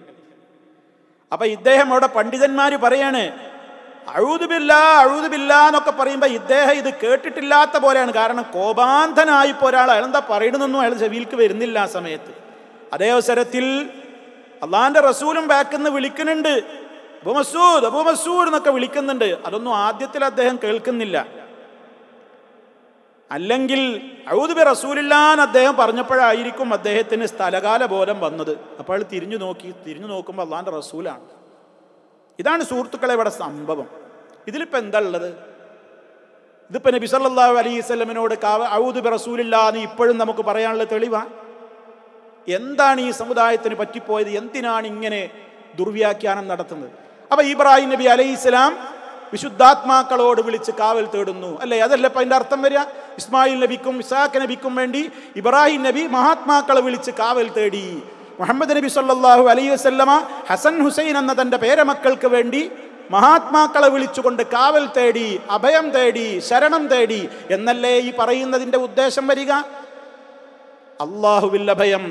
അപ്പൊ ഇദ്ദേഹം അവിടെ പണ്ഡിതന്മാർ പറയാണ് അഴുതുബില്ല അഴുതുബില്ല എന്നൊക്കെ പറയുമ്പോൾ ഇദ്ദേഹം ഇത് കേട്ടിട്ടില്ലാത്ത പോലെയാണ് കാരണം കോപാന്ധനായിപ്പോൾ ഒരാൾ അയാളെന്താ പറയണമെന്നൊന്നും അയാൾ ചെവിയിൽക്ക് വരുന്നില്ല ആ സമയത്ത് അതേ അവസരത്തിൽ അള്ളാന്റെ റസൂലും ബാക്കിന്ന് വിളിക്കുന്നുണ്ട് അബു മസൂദ് അബു മസൂദ് എന്നൊക്കെ വിളിക്കുന്നുണ്ട് അതൊന്നും ആദ്യത്തിൽ അദ്ദേഹം കേൾക്കുന്നില്ല അല്ലെങ്കിൽ ഔദുബി റസൂലില്ലാൻ അദ്ദേഹം പറഞ്ഞപ്പോഴായിരിക്കും അദ്ദേഹത്തിന് സ്ഥലകാല ബോധം വന്നത് അപ്പോൾ തിരിഞ്ഞു നോക്കി തിരിഞ്ഞു നോക്കുമ്പോൾ അള്ളാൻ്റെ റസൂലാണ് ഇതാണ് സുഹൃത്തുക്കളെ ഇവിടെ സംഭവം ഇതിലിപ്പോൾ എന്താ ഉള്ളത് ഇതിപ്പോൾ നബി സല്ലാഹു അലൈഹി സ്വലമിനോട് കാവ ഔദുബി റസൂലില്ല എന്ന് ഇപ്പോഴും നമുക്ക് പറയാനുള്ള തെളിവാണ് എന്താണ് ഈ സമുദായത്തിന് പറ്റിപ്പോയത് എന്തിനാണ് ഇങ്ങനെ ദുർവ്യാഖ്യാനം നടത്തുന്നത് അപ്പോൾ ഇബ്രാഹിം നബി അലൈഹി സ്വലാം വിശുദ്ധാത്മാക്കളോട് വിളിച്ച് കാവൽ തേടുന്നു അല്ലേ അതല്ലേ ഇപ്പം അതിൻ്റെ അർത്ഥം വരിക ഇസ്മായിൽ നബിക്കും ഇസാഖ് നബിക്കും വേണ്ടി ഇബ്രാഹിം നബി മഹാത്മാക്കളെ വിളിച്ച് കാവൽ തേടി മുഹമ്മദ് നബി സല്ലാഹു അലൈ വസ്ല്ലമ ഹസൻ ഹുസൈൻ എന്ന തൻ്റെ പേരമക്കൾക്ക് വേണ്ടി മഹാത്മാക്കളെ വിളിച്ചുകൊണ്ട് കാവൽ തേടി അഭയം തേടി ശരണം തേടി എന്നല്ലേ ഈ പറയുന്നതിൻ്റെ ഉദ്ദേശം വരിക അള്ളാഹുവിൽ അഭയം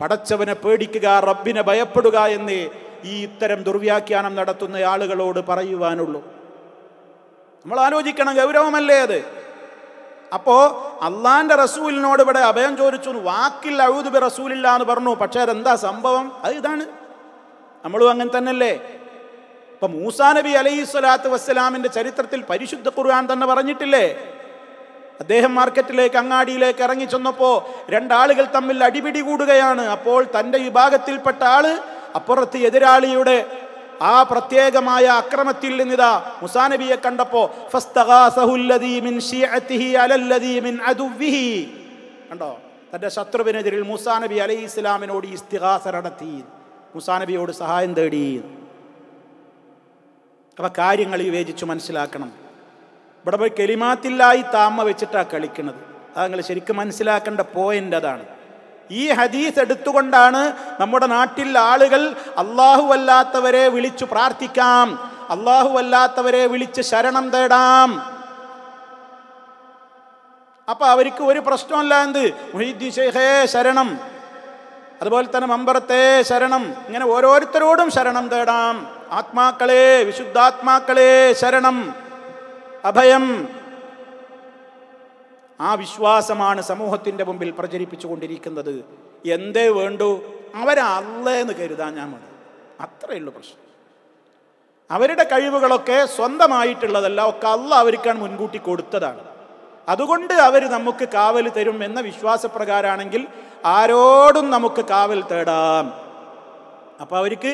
പടച്ചവനെ പേടിക്കുക റബ്ബിനെ ഭയപ്പെടുക എന്ന് ഈ ഇത്തരം ദുർവ്യാഖ്യാനം നടത്തുന്ന ആളുകളോട് പറയുവാനുള്ളൂ നമ്മൾ ആലോചിക്കണം ഗൗരവമല്ലേ അത് അപ്പോ അള്ളാന്റെ റസൂലിനോട് ഇവിടെ അഭയം ചോദിച്ചു വാക്കിൽ അഴുതുപി റസൂലില്ല എന്ന് പറഞ്ഞു പക്ഷേ അതെന്താ സംഭവം അത് ഇതാണ് നമ്മളും അങ്ങനെ തന്നെയല്ലേ ഇപ്പൊ മൂസാ നബി അലൈഹി സ്വലാത്തു വസ്സലാമിന്റെ ചരിത്രത്തിൽ പരിശുദ്ധ ഖുർആൻ തന്നെ പറഞ്ഞിട്ടില്ലേ അദ്ദേഹം മാർക്കറ്റിലേക്ക് അങ്ങാടിയിലേക്ക് ഇറങ്ങി രണ്ടാളുകൾ തമ്മിൽ അടിപിടി കൂടുകയാണ് അപ്പോൾ തൻ്റെ വിഭാഗത്തിൽപ്പെട്ട ആള് അപ്പുറത്ത് എതിരാളിയുടെ ആ പ്രത്യേകമായ അക്രമത്തിൽ നിന്നിതാ മുസാനബിയെ കണ്ടപ്പോ കണ്ടോ തന്റെ ശത്രുവിനെതിരിൽ മുസാനബി അലൈഹി ഇസ്ലാമിനോട് ഇസ്തിഹാസ നടത്തി മുസാനബിയോട് സഹായം തേടി അപ്പൊ കാര്യങ്ങൾ വിവേചിച്ചു മനസ്സിലാക്കണം ഇവിടെ പോയി കെലിമാത്തില്ലായി താമ വെച്ചിട്ടാണ് കളിക്കുന്നത് അത് നിങ്ങൾ ശരിക്കും മനസ്സിലാക്കേണ്ട പോയിൻ്റ് അതാണ് ഈ ഹദീസ് എടുത്തുകൊണ്ടാണ് നമ്മുടെ നാട്ടിൽ ആളുകൾ അല്ലാഹുവല്ലാത്തവരെ വിളിച്ചു പ്രാർത്ഥിക്കാം അല്ലാഹുവല്ലാത്തവരെ വിളിച്ച് ശരണം തേടാം അപ്പൊ അവർക്ക് ഒരു പ്രശ്നമല്ല എന്ത് മുഹിദ്ദീൻ ശരണം അതുപോലെ തന്നെ മമ്പറത്തെ ശരണം ഇങ്ങനെ ഓരോരുത്തരോടും ശരണം തേടാം ആത്മാക്കളെ വിശുദ്ധാത്മാക്കളെ ശരണം അഭയം ആ വിശ്വാസമാണ് സമൂഹത്തിൻ്റെ മുമ്പിൽ പ്രചരിപ്പിച്ചുകൊണ്ടിരിക്കുന്നത് എന്തേ വേണ്ടു അവരല്ലേന്ന് കരുതാൻ ഞാൻ വേണം ഉള്ളൂ പ്രശ്നം അവരുടെ കഴിവുകളൊക്കെ സ്വന്തമായിട്ടുള്ളതല്ല ഒക്കെ അല്ല അവർക്കാണ് മുൻകൂട്ടി കൊടുത്തതാണ് അതുകൊണ്ട് അവർ നമുക്ക് കാവൽ തരും എന്ന വിശ്വാസപ്രകാരമാണെങ്കിൽ ആരോടും നമുക്ക് കാവൽ തേടാം അപ്പോൾ അവർക്ക്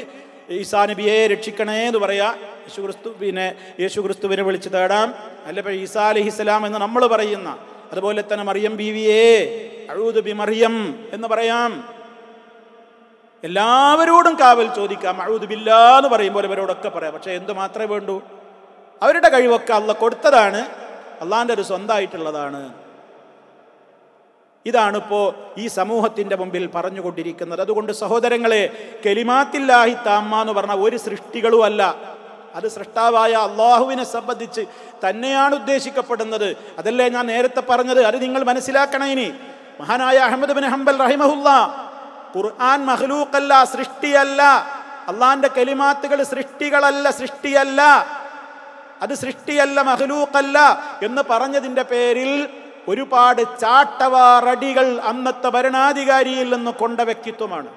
ഈസാ നബിയെ രക്ഷിക്കണേ എന്ന് പറയാം യേശുക്രിസ്തു പിന്നെ യേശുക്രിസ്തുവിനെ വിളിച്ചു തേടാം അല്ല ഈസാ അലഹിസ്ലാം എന്ന് നമ്മൾ പറയുന്ന അതുപോലെ തന്നെ മറിയം ബി എ അഴുതു ബി മറിയം എന്ന് പറയാം എല്ലാവരോടും കാവൽ ചോദിക്കാം അഴുതു ബില്ലാ എന്ന് പറയുമ്പോൾ ഇവരോടൊക്കെ പറയാം പക്ഷേ എന്ത് മാത്രമേ വേണ്ടൂ അവരുടെ കഴിവൊക്കെ അല്ല കൊടുത്തതാണ് അള്ളാൻ്റെ ഒരു സ്വന്തമായിട്ടുള്ളതാണ് ഇതാണിപ്പോൾ ഈ സമൂഹത്തിൻ്റെ മുമ്പിൽ പറഞ്ഞുകൊണ്ടിരിക്കുന്നത് അതുകൊണ്ട് സഹോദരങ്ങളെ കെലിമാത്തില്ലാഹി താമ്മ എന്ന് പറഞ്ഞ ഒരു സൃഷ്ടികളുമല്ല അത് സൃഷ്ടാവായ അള്ളാഹുവിനെ സംബന്ധിച്ച് തന്നെയാണ് ഉദ്ദേശിക്കപ്പെടുന്നത് അതല്ലേ ഞാൻ നേരത്തെ പറഞ്ഞത് അത് നിങ്ങൾ മനസ്സിലാക്കണേ ഇനി മഹാനായ അഹമ്മദ് ബിൻ ഹംബൽ റഹിമഹുല്ല ഖുർആൻ മഹ്ലൂക്കല്ല സൃഷ്ടിയല്ല അള്ളാന്റെ കലിമാത്തുകൾ സൃഷ്ടികളല്ല സൃഷ്ടിയല്ല അത് സൃഷ്ടിയല്ല മഹ്ലൂക്കല്ല എന്ന് പറഞ്ഞതിൻ്റെ പേരിൽ ഒരുപാട് ചാട്ടവാറടികൾ അന്നത്തെ ഭരണാധികാരിയിൽ നിന്ന് കൊണ്ട വ്യക്തിത്വമാണ്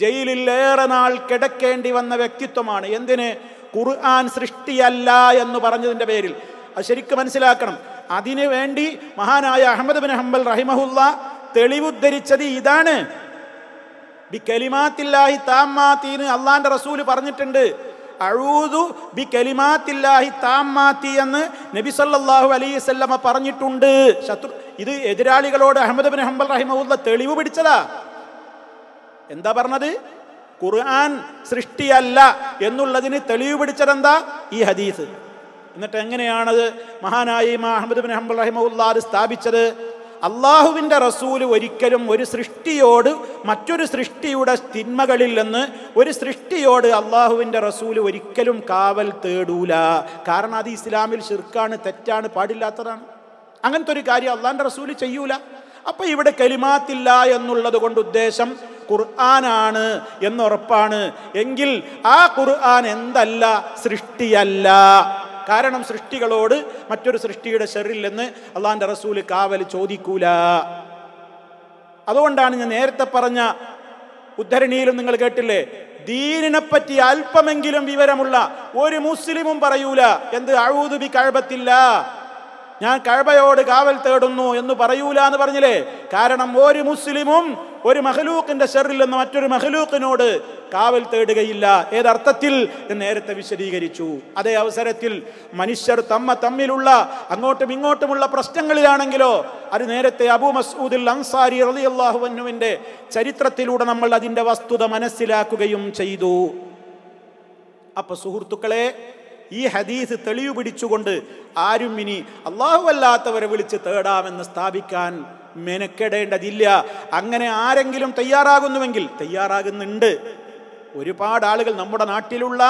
ജയിലിൽ ഏറെ നാൾ കിടക്കേണ്ടി വന്ന വ്യക്തിത്വമാണ് എന്തിന് ഖുർആൻ സൃഷ്ടിയല്ല എന്ന് പറഞ്ഞതിൻ്റെ പേരിൽ അത് ശരിക്കും മനസ്സിലാക്കണം അതിനു വേണ്ടി മഹാനായ അഹമ്മദ് ബിൻ ഹംബൽ റഹിമഹുല്ല തെളിവുദ്ധരിച്ചത് ഇതാണ് ബി കലിമാത്തില്ലാഹി താമാത്തീന് അള്ളാന്റെ റസൂല് പറഞ്ഞിട്ടുണ്ട് അഴൂതു ബി കലിമാത്തില്ലാഹി താമാത്തി എന്ന് നബി സല്ലാഹു അലൈസല്ലമ്മ പറഞ്ഞിട്ടുണ്ട് ശത്രു ഇത് എതിരാളികളോട് അഹമ്മദ് ബിൻ ഹംബൽ റഹിമഹുല്ല തെളിവ് പിടിച്ചതാ എന്താ പറഞ്ഞത് ഖുർആൻ സൃഷ്ടിയല്ല എന്നുള്ളതിന് തെളിവ് പിടിച്ചതെന്താ ഈ ഹദീസ് എന്നിട്ട് എങ്ങനെയാണത് മഹാനായി അഹമ്മദ് ബിൻ ഹംബുൽ റഹിമുല്ലാ സ്ഥാപിച്ചത് അള്ളാഹുവിൻ്റെ റസൂല് ഒരിക്കലും ഒരു സൃഷ്ടിയോട് മറ്റൊരു സൃഷ്ടിയുടെ തിന്മകളിൽ നിന്ന് ഒരു സൃഷ്ടിയോട് അള്ളാഹുവിൻ്റെ റസൂല് ഒരിക്കലും കാവൽ തേടൂല കാരണം അത് ഇസ്ലാമിൽ ഷിർക്കാണ് തെറ്റാണ് പാടില്ലാത്തതാണ് അങ്ങനത്തെ ഒരു കാര്യം അള്ളാഹിൻ്റെ റസൂല് ചെയ്യൂല അപ്പോൾ ഇവിടെ കലിമാത്തില്ല എന്നുള്ളത് കൊണ്ട് ഉദ്ദേശം ഖുർആനാണ് എന്നുറപ്പാണ് എങ്കിൽ ആ ഖുർആൻ എന്തല്ല സൃഷ്ടിയല്ല കാരണം സൃഷ്ടികളോട് മറ്റൊരു സൃഷ്ടിയുടെ ഷെറില്ലെന്ന് അള്ളാഹാൻ്റെ റസൂല് കാവൽ ചോദിക്കൂല അതുകൊണ്ടാണ് ഞാൻ നേരത്തെ പറഞ്ഞ ഉദ്ധരണിയിലും നിങ്ങൾ കേട്ടില്ലേ ദീനിനെ പറ്റി അല്പമെങ്കിലും വിവരമുള്ള ഒരു മുസ്ലിമും പറയൂല എന്ത് അഴൂതുബി കഴപത്തില്ല ഞാൻ കഴബയോട് കാവൽ തേടുന്നു എന്ന് പറയൂല എന്ന് പറഞ്ഞില്ലേ കാരണം ഒരു മുസ്ലിമും ഒരു മഹലൂക്കിന്റെ ഷെറിൽ നിന്ന് മറ്റൊരു മഹലൂക്കിനോട് കാവൽ തേടുകയില്ല ഏതർത്ഥത്തിൽ നേരത്തെ വിശദീകരിച്ചു അതേ അവസരത്തിൽ മനുഷ്യർ തമ്മ തമ്മിലുള്ള അങ്ങോട്ടും ഇങ്ങോട്ടുമുള്ള പ്രശ്നങ്ങളിലാണെങ്കിലോ അത് നേരത്തെ അബു മസൂദുൽ അൻസാരി അലി അള്ളാഹുവിൻ്റെ ചരിത്രത്തിലൂടെ നമ്മൾ അതിന്റെ വസ്തുത മനസ്സിലാക്കുകയും ചെയ്തു അപ്പൊ സുഹൃത്തുക്കളെ ഈ ഹദീസ് തെളിവ് പിടിച്ചുകൊണ്ട് ആരും ഇനി അള്ളാഹുവല്ലാത്തവരെ വിളിച്ച് തേടാമെന്ന് സ്ഥാപിക്കാൻ മെനക്കെടേണ്ടതില്ല അങ്ങനെ ആരെങ്കിലും തയ്യാറാകുന്നുവെങ്കിൽ തയ്യാറാകുന്നുണ്ട് ഒരുപാട് ആളുകൾ നമ്മുടെ നാട്ടിലുള്ള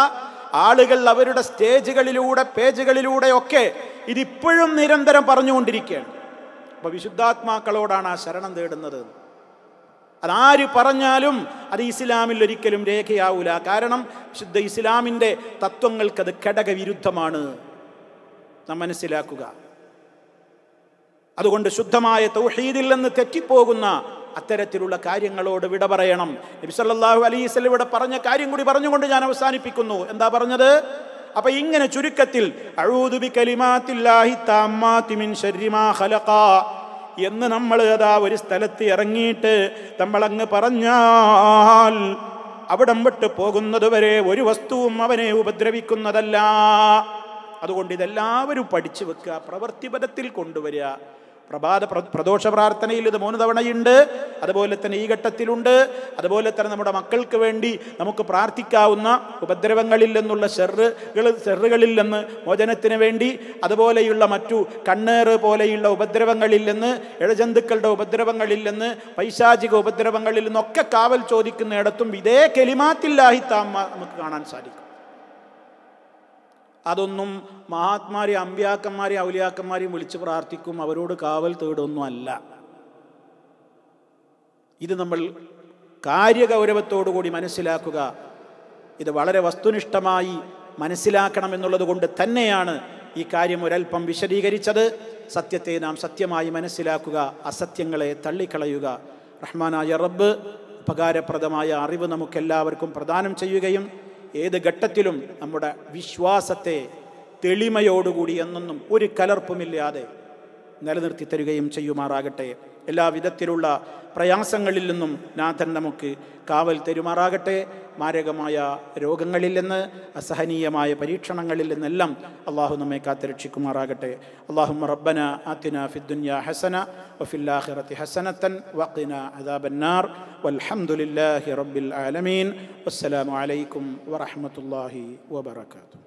ആളുകൾ അവരുടെ സ്റ്റേജുകളിലൂടെ പേജുകളിലൂടെ ഒക്കെ ഇതിപ്പോഴും നിരന്തരം പറഞ്ഞുകൊണ്ടിരിക്കുകയാണ് അപ്പൊ വിശുദ്ധാത്മാക്കളോടാണ് ആ ശരണം തേടുന്നത് അതാര് പറഞ്ഞാലും അത് ഇസ്ലാമിൽ ഒരിക്കലും രേഖയാവൂല കാരണം ശുദ്ധ ഇസ്ലാമിൻ്റെ തത്വങ്ങൾക്കത് ഘടകവിരുദ്ധമാണ് നാം മനസ്സിലാക്കുക അതുകൊണ്ട് ശുദ്ധമായ തൗഹീദിൽ നിന്ന് തെറ്റിപ്പോകുന്ന അത്തരത്തിലുള്ള കാര്യങ്ങളോട് വിട പറയണം നബിസല്ലാഹു അലൈഹി ഇവിടെ പറഞ്ഞ കാര്യം കൂടി പറഞ്ഞുകൊണ്ട് ഞാൻ അവസാനിപ്പിക്കുന്നു എന്താ പറഞ്ഞത് അപ്പൊ ഇങ്ങനെ ചുരുക്കത്തിൽ എന്ന് നമ്മൾ അതാ ഒരു സ്ഥലത്ത് ഇറങ്ങിയിട്ട് നമ്മളങ്ങ് പറഞ്ഞാൽ അവിടം വിട്ട് പോകുന്നതുവരെ ഒരു വസ്തുവും അവനെ ഉപദ്രവിക്കുന്നതല്ല അതുകൊണ്ട് ഇതെല്ലാവരും പഠിച്ചു വെക്കുക പ്രവൃത്തിപഥത്തിൽ കൊണ്ടുവരിക പ്രഭാത പ്രദോഷ പ്രാർത്ഥനയിൽ ഇത് മൂന്ന് തവണയുണ്ട് അതുപോലെ തന്നെ ഈ ഘട്ടത്തിലുണ്ട് അതുപോലെ തന്നെ നമ്മുടെ മക്കൾക്ക് വേണ്ടി നമുക്ക് പ്രാർത്ഥിക്കാവുന്ന ഉപദ്രവങ്ങളിൽ നിന്നുള്ള ഷെറുകൾ ഷെറുകളിൽ നിന്ന് മോചനത്തിന് വേണ്ടി അതുപോലെയുള്ള മറ്റു കണ്ണേറ് പോലെയുള്ള ഉപദ്രവങ്ങളിൽ നിന്ന് ഇഴജന്തുക്കളുടെ ഉപദ്രവങ്ങളിൽ നിന്ന് പൈശാചിക ഉപദ്രവങ്ങളിൽ നിന്നൊക്കെ കാവൽ ചോദിക്കുന്നിടത്തും ഇതേ കെലിമാത്തില്ലാഹി നമുക്ക് കാണാൻ സാധിക്കും അതൊന്നും മഹാത്മാരെ അമ്പ്യാക്കന്മാരെയും ഔലിയാക്കന്മാരെയും വിളിച്ച് പ്രാർത്ഥിക്കും അവരോട് കാവൽ തേടൊന്നും അല്ല ഇത് നമ്മൾ കാര്യഗൗരവത്തോടുകൂടി മനസ്സിലാക്കുക ഇത് വളരെ വസ്തുനിഷ്ഠമായി മനസ്സിലാക്കണം എന്നുള്ളത് കൊണ്ട് തന്നെയാണ് ഈ കാര്യം ഒരൽപ്പം വിശദീകരിച്ചത് സത്യത്തെ നാം സത്യമായി മനസ്സിലാക്കുക അസത്യങ്ങളെ തള്ളിക്കളയുക റഹ്മാനായ റബ്ബ് ഉപകാരപ്രദമായ അറിവ് നമുക്കെല്ലാവർക്കും പ്രദാനം ചെയ്യുകയും ഏത് ഘട്ടത്തിലും നമ്മുടെ വിശ്വാസത്തെ തെളിമയോടുകൂടി എന്നൊന്നും ഒരു കലർപ്പുമില്ലാതെ നിലനിർത്തി തരികയും ചെയ്യുമാറാകട്ടെ എല്ലാ വിധത്തിലുള്ള പ്രയാസങ്ങളിൽ നിന്നും നാഥൻ നമുക്ക് കാവൽ തെരുമാറാകട്ടെ മാരകമായ രോഗങ്ങളിൽ നിന്ന് അസഹനീയമായ പരീക്ഷണങ്ങളിൽ നിന്നെല്ലാം അള്ളാഹു നമ്മെ കാത്തുരക്ഷിക്കുമാറാകട്ടെ അള്ളാഹു റബ്ബന അതിന ഫിദ്ദുന്യ ഹസന വഫില്ലാഹിറത്തി ഹസനത്തൻ വഖിന അദാബന്നാർ വൽഹംദുലില്ലാഹി റബ്ബിൽ ആലമീൻ വസ്സലാമു അലൈക്കും വറഹ്മത്തുള്ളാഹി